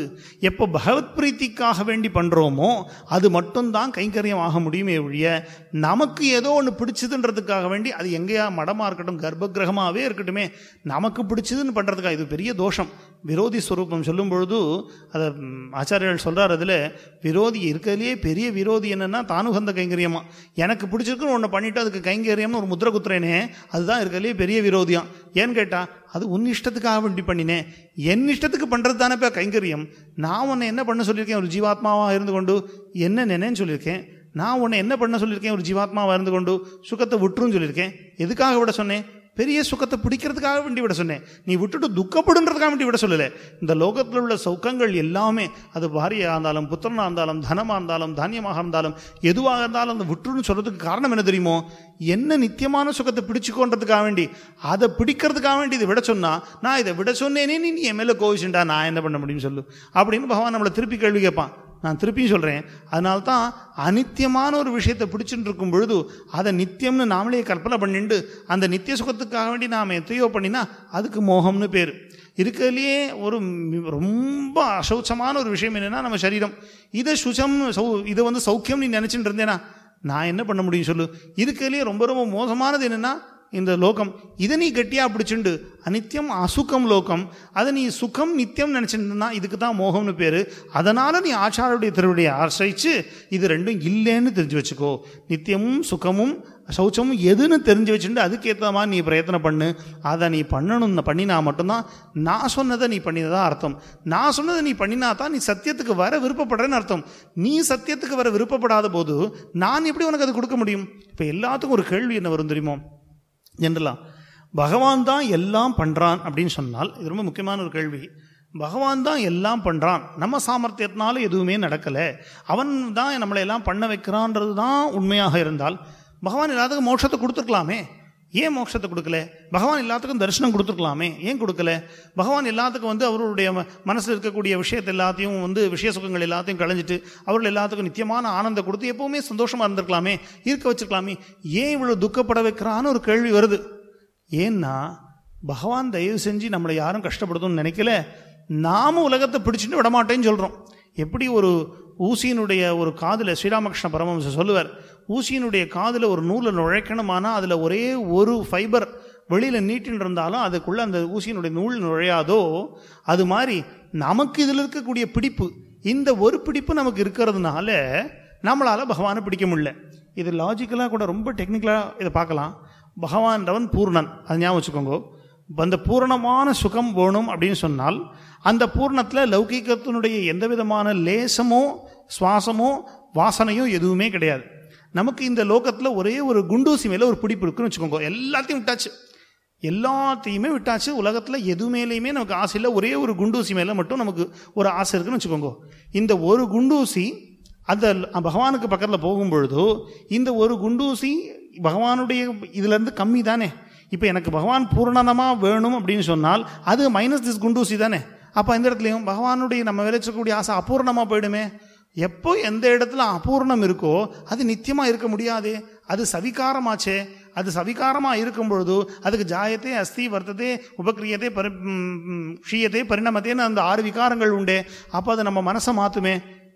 எப்போ பகவத் பிரீத்திக்காக வேண்டி பண்ணுறோமோ அது மட்டும்தான் கைங்கரியம் ஆக முடியுமே ஒழிய நமக்கு ஏதோ ஒன்று பிடிச்சதுன்றதுக்காக வேண்டி அது எங்கேயா மடமாக இருக்கட்டும் கர்ப்ப கிரகமாகவே இருக்கட்டுமே நமக்கு பிடிச்சதுன்னு பண்ணுறதுக்காக இது பெரிய தோஷம் விரோதி ஸ்வரூபம் சொல்லும் பொழுது அதை ஆச்சாரியர்கள் சொல்கிறார் அதில் விரோதி இருக்கிறதுலேயே பெரிய விரோதி என்னென்னா தானுகந்த கைங்கரியமாக எனக்கு பிடிச்சிருக்குன்னு ஒன்று பண்ணிவிட்டு அதுக்கு கைங்கரியம் வீரகாரியம்னு ஒரு முத்திர குத்துறேனே அதுதான் இருக்கிறதுலே பெரிய விரோதியம் ஏன்னு கேட்டால் அது உன் இஷ்டத்துக்காக வண்டி பண்ணினேன் என் இஷ்டத்துக்கு பண்ணுறது தானே இப்போ கைங்கரியம் நான் உன்னை என்ன பண்ண சொல்லியிருக்கேன் ஒரு ஜீவாத்மாவாக இருந்து கொண்டு என்ன நினைன்னு சொல்லியிருக்கேன் நான் உன்னை என்ன பண்ண சொல்லியிருக்கேன் ஒரு ஜீவாத்மாவாக இருந்து கொண்டு சுகத்தை விட்டுருன்னு சொல்லியிருக்கேன் எதுக்காக விட சொன்னேன் பெரிய சுகத்தை பிடிக்கிறதுக்காக வேண்டி விட சொன்னேன் நீ விட்டுட்டு துக்கப்படுன்றதுக்காக வேண்டி விட சொல்லலை இந்த லோகத்தில் உள்ள சௌக்கங்கள் எல்லாமே அது பாரியாக இருந்தாலும் புத்திரனாக இருந்தாலும் தனமாக இருந்தாலும் தானியமாக இருந்தாலும் எதுவாக இருந்தாலும் அந்த விட்டுன்னு சொல்கிறதுக்கு காரணம் என்ன தெரியுமோ என்ன நித்தியமான சுகத்தை பிடிச்சிக்கோன்றதுக்காக வேண்டி அதை பிடிக்கிறதுக்காக வேண்டி இதை விட சொன்னால் நான் இதை விட சொன்னேனே நீ நீ எம்எல்ஏ கோவிச்சுண்டா நான் என்ன பண்ண முடியும்னு சொல்லு அப்படின்னு பகவான் நம்மளை திருப்பி கேள்வி கேட்பான் நான் திருப்பியும் சொல்கிறேன் அதனால்தான் அனித்தியமான ஒரு விஷயத்தை பிடிச்சிட்டு இருக்கும் பொழுது அதை நித்தியம்னு நாமளே கற்பனை பண்ணிண்டு அந்த நித்திய சுகத்துக்காக வேண்டி நாம் எத்தையோ பண்ணினா அதுக்கு மோகம்னு பேர் இருக்கிறதுலையே ஒரு ரொம்ப அசௌச்சமான ஒரு விஷயம் என்னென்னா நம்ம சரீரம் இதை சுச்சம் சௌ இதை வந்து சௌக்கியம் நீ நினச்சிட்டு இருந்தேனா நான் என்ன பண்ண முடியும் சொல்லு இருக்கிறதுலையே ரொம்ப ரொம்ப மோசமானது என்னென்னா இந்த லோகம் இதை நீ கெட்டியாக பிடிச்சிண்டு அனித்தியம் அசுக்கம் லோகம் அதை நீ சுகம் நித்தியம் நினச்சிட்டுனா இதுக்கு தான் மோகம்னு பேர் அதனால் நீ ஆச்சாரியுடைய திருவடியை ஆசிரிச்சு இது ரெண்டும் இல்லைன்னு தெரிஞ்சு வச்சுக்கோ நித்தியமும் சுகமும் சௌச்சமும் எதுன்னு தெரிஞ்சு வச்சுட்டு அதுக்கேற்ற மாதிரி நீ பிரயத்தனம் பண்ணு அதை நீ பண்ணணும் பண்ணினா மட்டும்தான் நான் சொன்னதை நீ பண்ணினதான் அர்த்தம் நான் சொன்னதை நீ பண்ணினா தான் நீ சத்தியத்துக்கு வர விருப்பப்படுறேன்னு அர்த்தம் நீ சத்தியத்துக்கு வர விருப்பப்படாத போது நான் எப்படி உனக்கு அது கொடுக்க முடியும் இப்போ எல்லாத்துக்கும் ஒரு கேள்வி என்ன வரும் தெரியுமோ ஜென்ரலாக பகவான் தான் எல்லாம் பண்ணுறான் அப்படின்னு சொன்னால் இது ரொம்ப முக்கியமான ஒரு கேள்வி பகவான் தான் எல்லாம் பண்ணுறான் நம்ம சாமர்த்தியத்தினால எதுவுமே நடக்கலை அவன் தான் நம்மளை எல்லாம் பண்ண வைக்கிறான்றது தான் உண்மையாக இருந்தால் பகவான் எல்லாத்துக்கும் மோட்சத்தை கொடுத்துருக்கலாமே ஏன் மோட்சத்தை கொடுக்கல பகவான் எல்லாத்துக்கும் தரிசனம் கொடுத்துருக்கலாமே ஏன் கொடுக்கல பகவான் எல்லாத்துக்கும் வந்து அவருடைய மனசில் இருக்கக்கூடிய விஷயத்த எல்லாத்தையும் வந்து விஷய சுகங்கள் எல்லாத்தையும் களைஞ்சிட்டு அவர்கள் எல்லாத்துக்கும் நித்தியமான ஆனந்தம் கொடுத்து எப்போவுமே சந்தோஷமாக இருந்திருக்கலாமே இருக்க வச்சிருக்கலாமே ஏன் இவ்வளோ துக்கப்பட வைக்கிறான்னு ஒரு கேள்வி வருது ஏன்னா பகவான் தயவு செஞ்சு நம்மளை யாரும் கஷ்டப்படுத்தும்னு நினைக்கல நாமும் உலகத்தை பிடிச்சிட்டு விடமாட்டேன்னு சொல்கிறோம் எப்படி ஒரு ஊசியினுடைய ஒரு காதில் ஸ்ரீராமகிருஷ்ண பரமஹம்சர் சொல்லுவார் ஊசியினுடைய காதில் ஒரு நூலை நுழைக்கணுமானால் அதில் ஒரே ஒரு ஃபைபர் வெளியில் நீட்டின்னு இருந்தாலும் அதுக்குள்ளே அந்த ஊசியினுடைய நூல் நுழையாதோ அது மாதிரி நமக்கு இதில் இருக்கக்கூடிய பிடிப்பு இந்த ஒரு பிடிப்பு நமக்கு இருக்கிறதுனால நம்மளால் பகவானை பிடிக்க முடியல இது லாஜிக்கலாக கூட ரொம்ப டெக்னிக்கலாக இதை பார்க்கலாம் பகவான்றவன் பூர்ணன் அது ஞாபகம் வச்சுக்கோங்க அந்த பூரணமான சுகம் வேணும் அப்படின்னு சொன்னால் அந்த பூர்ணத்தில் லௌகீகத்தினுடைய எந்த விதமான லேசமோ சுவாசமோ வாசனையோ எதுவுமே கிடையாது நமக்கு இந்த லோகத்தில் ஒரே ஒரு குண்டூசி மேலே ஒரு பிடிப்பு இருக்குன்னு வச்சுக்கோங்க எல்லாத்தையும் விட்டாச்சு எல்லாத்தையுமே விட்டாச்சு உலகத்தில் எது மேலேயுமே நமக்கு ஆசை இல்லை ஒரே ஒரு குண்டூசி மேலே மட்டும் நமக்கு ஒரு ஆசை இருக்குன்னு வச்சுக்கோங்க இந்த ஒரு குண்டூசி அந்த பகவானுக்கு பக்கத்தில் போகும்பொழுது இந்த ஒரு குண்டூசி பகவானுடைய இதுலேருந்து கம்மி தானே இப்போ எனக்கு பகவான் பூர்ணமாக வேணும் அப்படின்னு சொன்னால் அது மைனஸ் திஸ் குண்டூசி தானே அப்போ இந்த இடத்துலையும் பகவானுடைய நம்ம விளைச்சக்கூடிய ஆசை அபூர்ணமாக போயிடுமே எப்போ எந்த இடத்துல அபூர்ணம் இருக்கோ அது நித்தியமாக இருக்க முடியாது அது சவிகாரமாச்சே அது சவிகாரமாக இருக்கும் பொழுது அதுக்கு ஜாயத்தே அஸ்தி வர்த்ததே உபக்கிரியதே பரி ஷீயத்தே பரிணமத்தேன்னு அந்த ஆறு விகாரங்கள் உண்டு அப்போ அதை நம்ம மனசை மாற்றுமே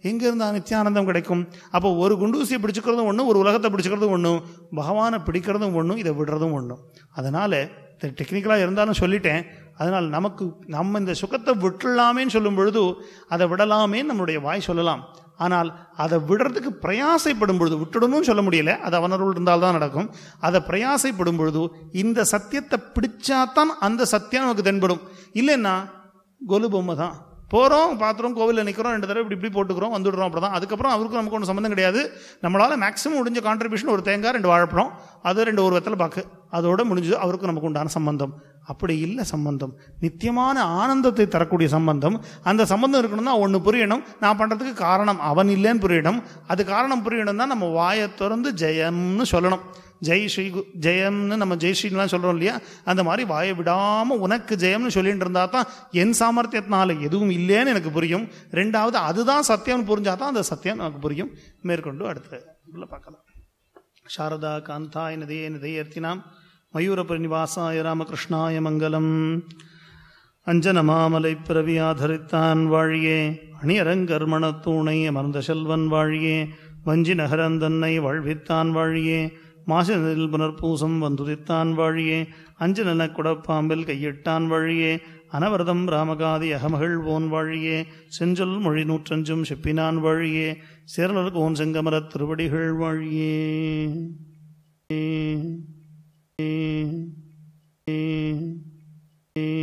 எங்கேருந்து நித்தியானந்தம் கிடைக்கும் அப்போ ஒரு குண்டூசியை பிடிச்சிக்கிறதும் ஒன்றும் ஒரு உலகத்தை பிடிச்சிக்கிறதும் ஒன்றும் பகவானை பிடிக்கிறதும் ஒன்றும் இதை விடுறதும் ஒன்றும் அதனால் டெக்னிக்கலாக இருந்தாலும் சொல்லிட்டேன் அதனால் நமக்கு நம்ம இந்த சுகத்தை விட்டுடலாமேன்னு சொல்லும் பொழுது அதை விடலாமேன்னு நம்மளுடைய வாய் சொல்லலாம் ஆனால் அதை விடுறதுக்கு பிரயாசைப்படும் பொழுது விட்டுடணும்னு சொல்ல முடியல அது அவனருள் இருந்தால் தான் நடக்கும் அதை பிரயாசைப்படும் பொழுது இந்த சத்தியத்தை பிடிச்சாதான் அந்த சத்தியம் நமக்கு தென்படும் இல்லைன்னா கொலு பொம்மை தான் போகிறோம் பார்த்துறோம் கோவிலில் நிற்கிறோம் ரெண்டு தடவை இப்படி இப்படி போட்டுக்கிறோம் வந்துடுறோம் அப்படி தான் அதுக்கப்புறம் அவருக்கும் நமக்கு ஒன்றும் சம்மந்தம் கிடையாது நம்மளால் மேக்ஸிமம் முடிஞ்ச கான்ட்ரிபியூஷன் ஒரு தேங்காய் ரெண்டு வாழைப்பழம் அது ரெண்டு ஒரு விதத்தில் பாக்கு அதோடு முடிஞ்சு அவருக்கும் நமக்கு உண்டான சம்பந்தம் அப்படி இல்லை சம்பந்தம் நித்தியமான ஆனந்தத்தை தரக்கூடிய சம்பந்தம் அந்த சம்பந்தம் இருக்கணும்னா ஒன்று புரியணும் நான் பண்ணுறதுக்கு காரணம் அவன் இல்லைன்னு புரியணும் அது காரணம் புரியணும்னா நம்ம வாயை திறந்து ஜெயம்னு சொல்லணும் ஜெய் ஸ்ரீ ஜெயம்னு நம்ம ஜெய் ஸ்ரீன்லாம் சொல்கிறோம் இல்லையா அந்த மாதிரி வாயை விடாமல் உனக்கு ஜெயம்னு சொல்லிகிட்டு இருந்தால் தான் என் சாமர்த்தியத்தினால எதுவும் இல்லைன்னு எனக்கு புரியும் ரெண்டாவது அதுதான் சத்தியம்னு புரிஞ்சால் தான் அந்த சத்தியம் எனக்கு புரியும் மேற்கொண்டு அடுத்து உள்ள பார்க்கலாம் சாரதா காந்தாய் நதையே நதையர்த்தினாம் மயூர பரிநிவாசாய ராமகிருஷ்ணாய மங்கலம் அஞ்சனமாமலை பிறவி ஆதரித்தான் வாழியே அணியரங்கர்மணத்தூணை அமர்ந்த செல்வன் வாழியே வஞ்சி நகரந்தன்னை வாழ்வித்தான் வாழியே மாசினில் புனர்பூசம் வந்துதித்தான் வாழியே நல குடப்பாம்பில் கையிட்டான் வாழியே அனவரதம் ராமகாதி அகமகள் ஓன் வாழியே செஞ்சொல் மொழி நூற்றஞ்சும் செப்பினான் வாழியே சேரலர் ஓன் செங்கமர திருவடிகள் வாழியே ஏ ஏ ஏ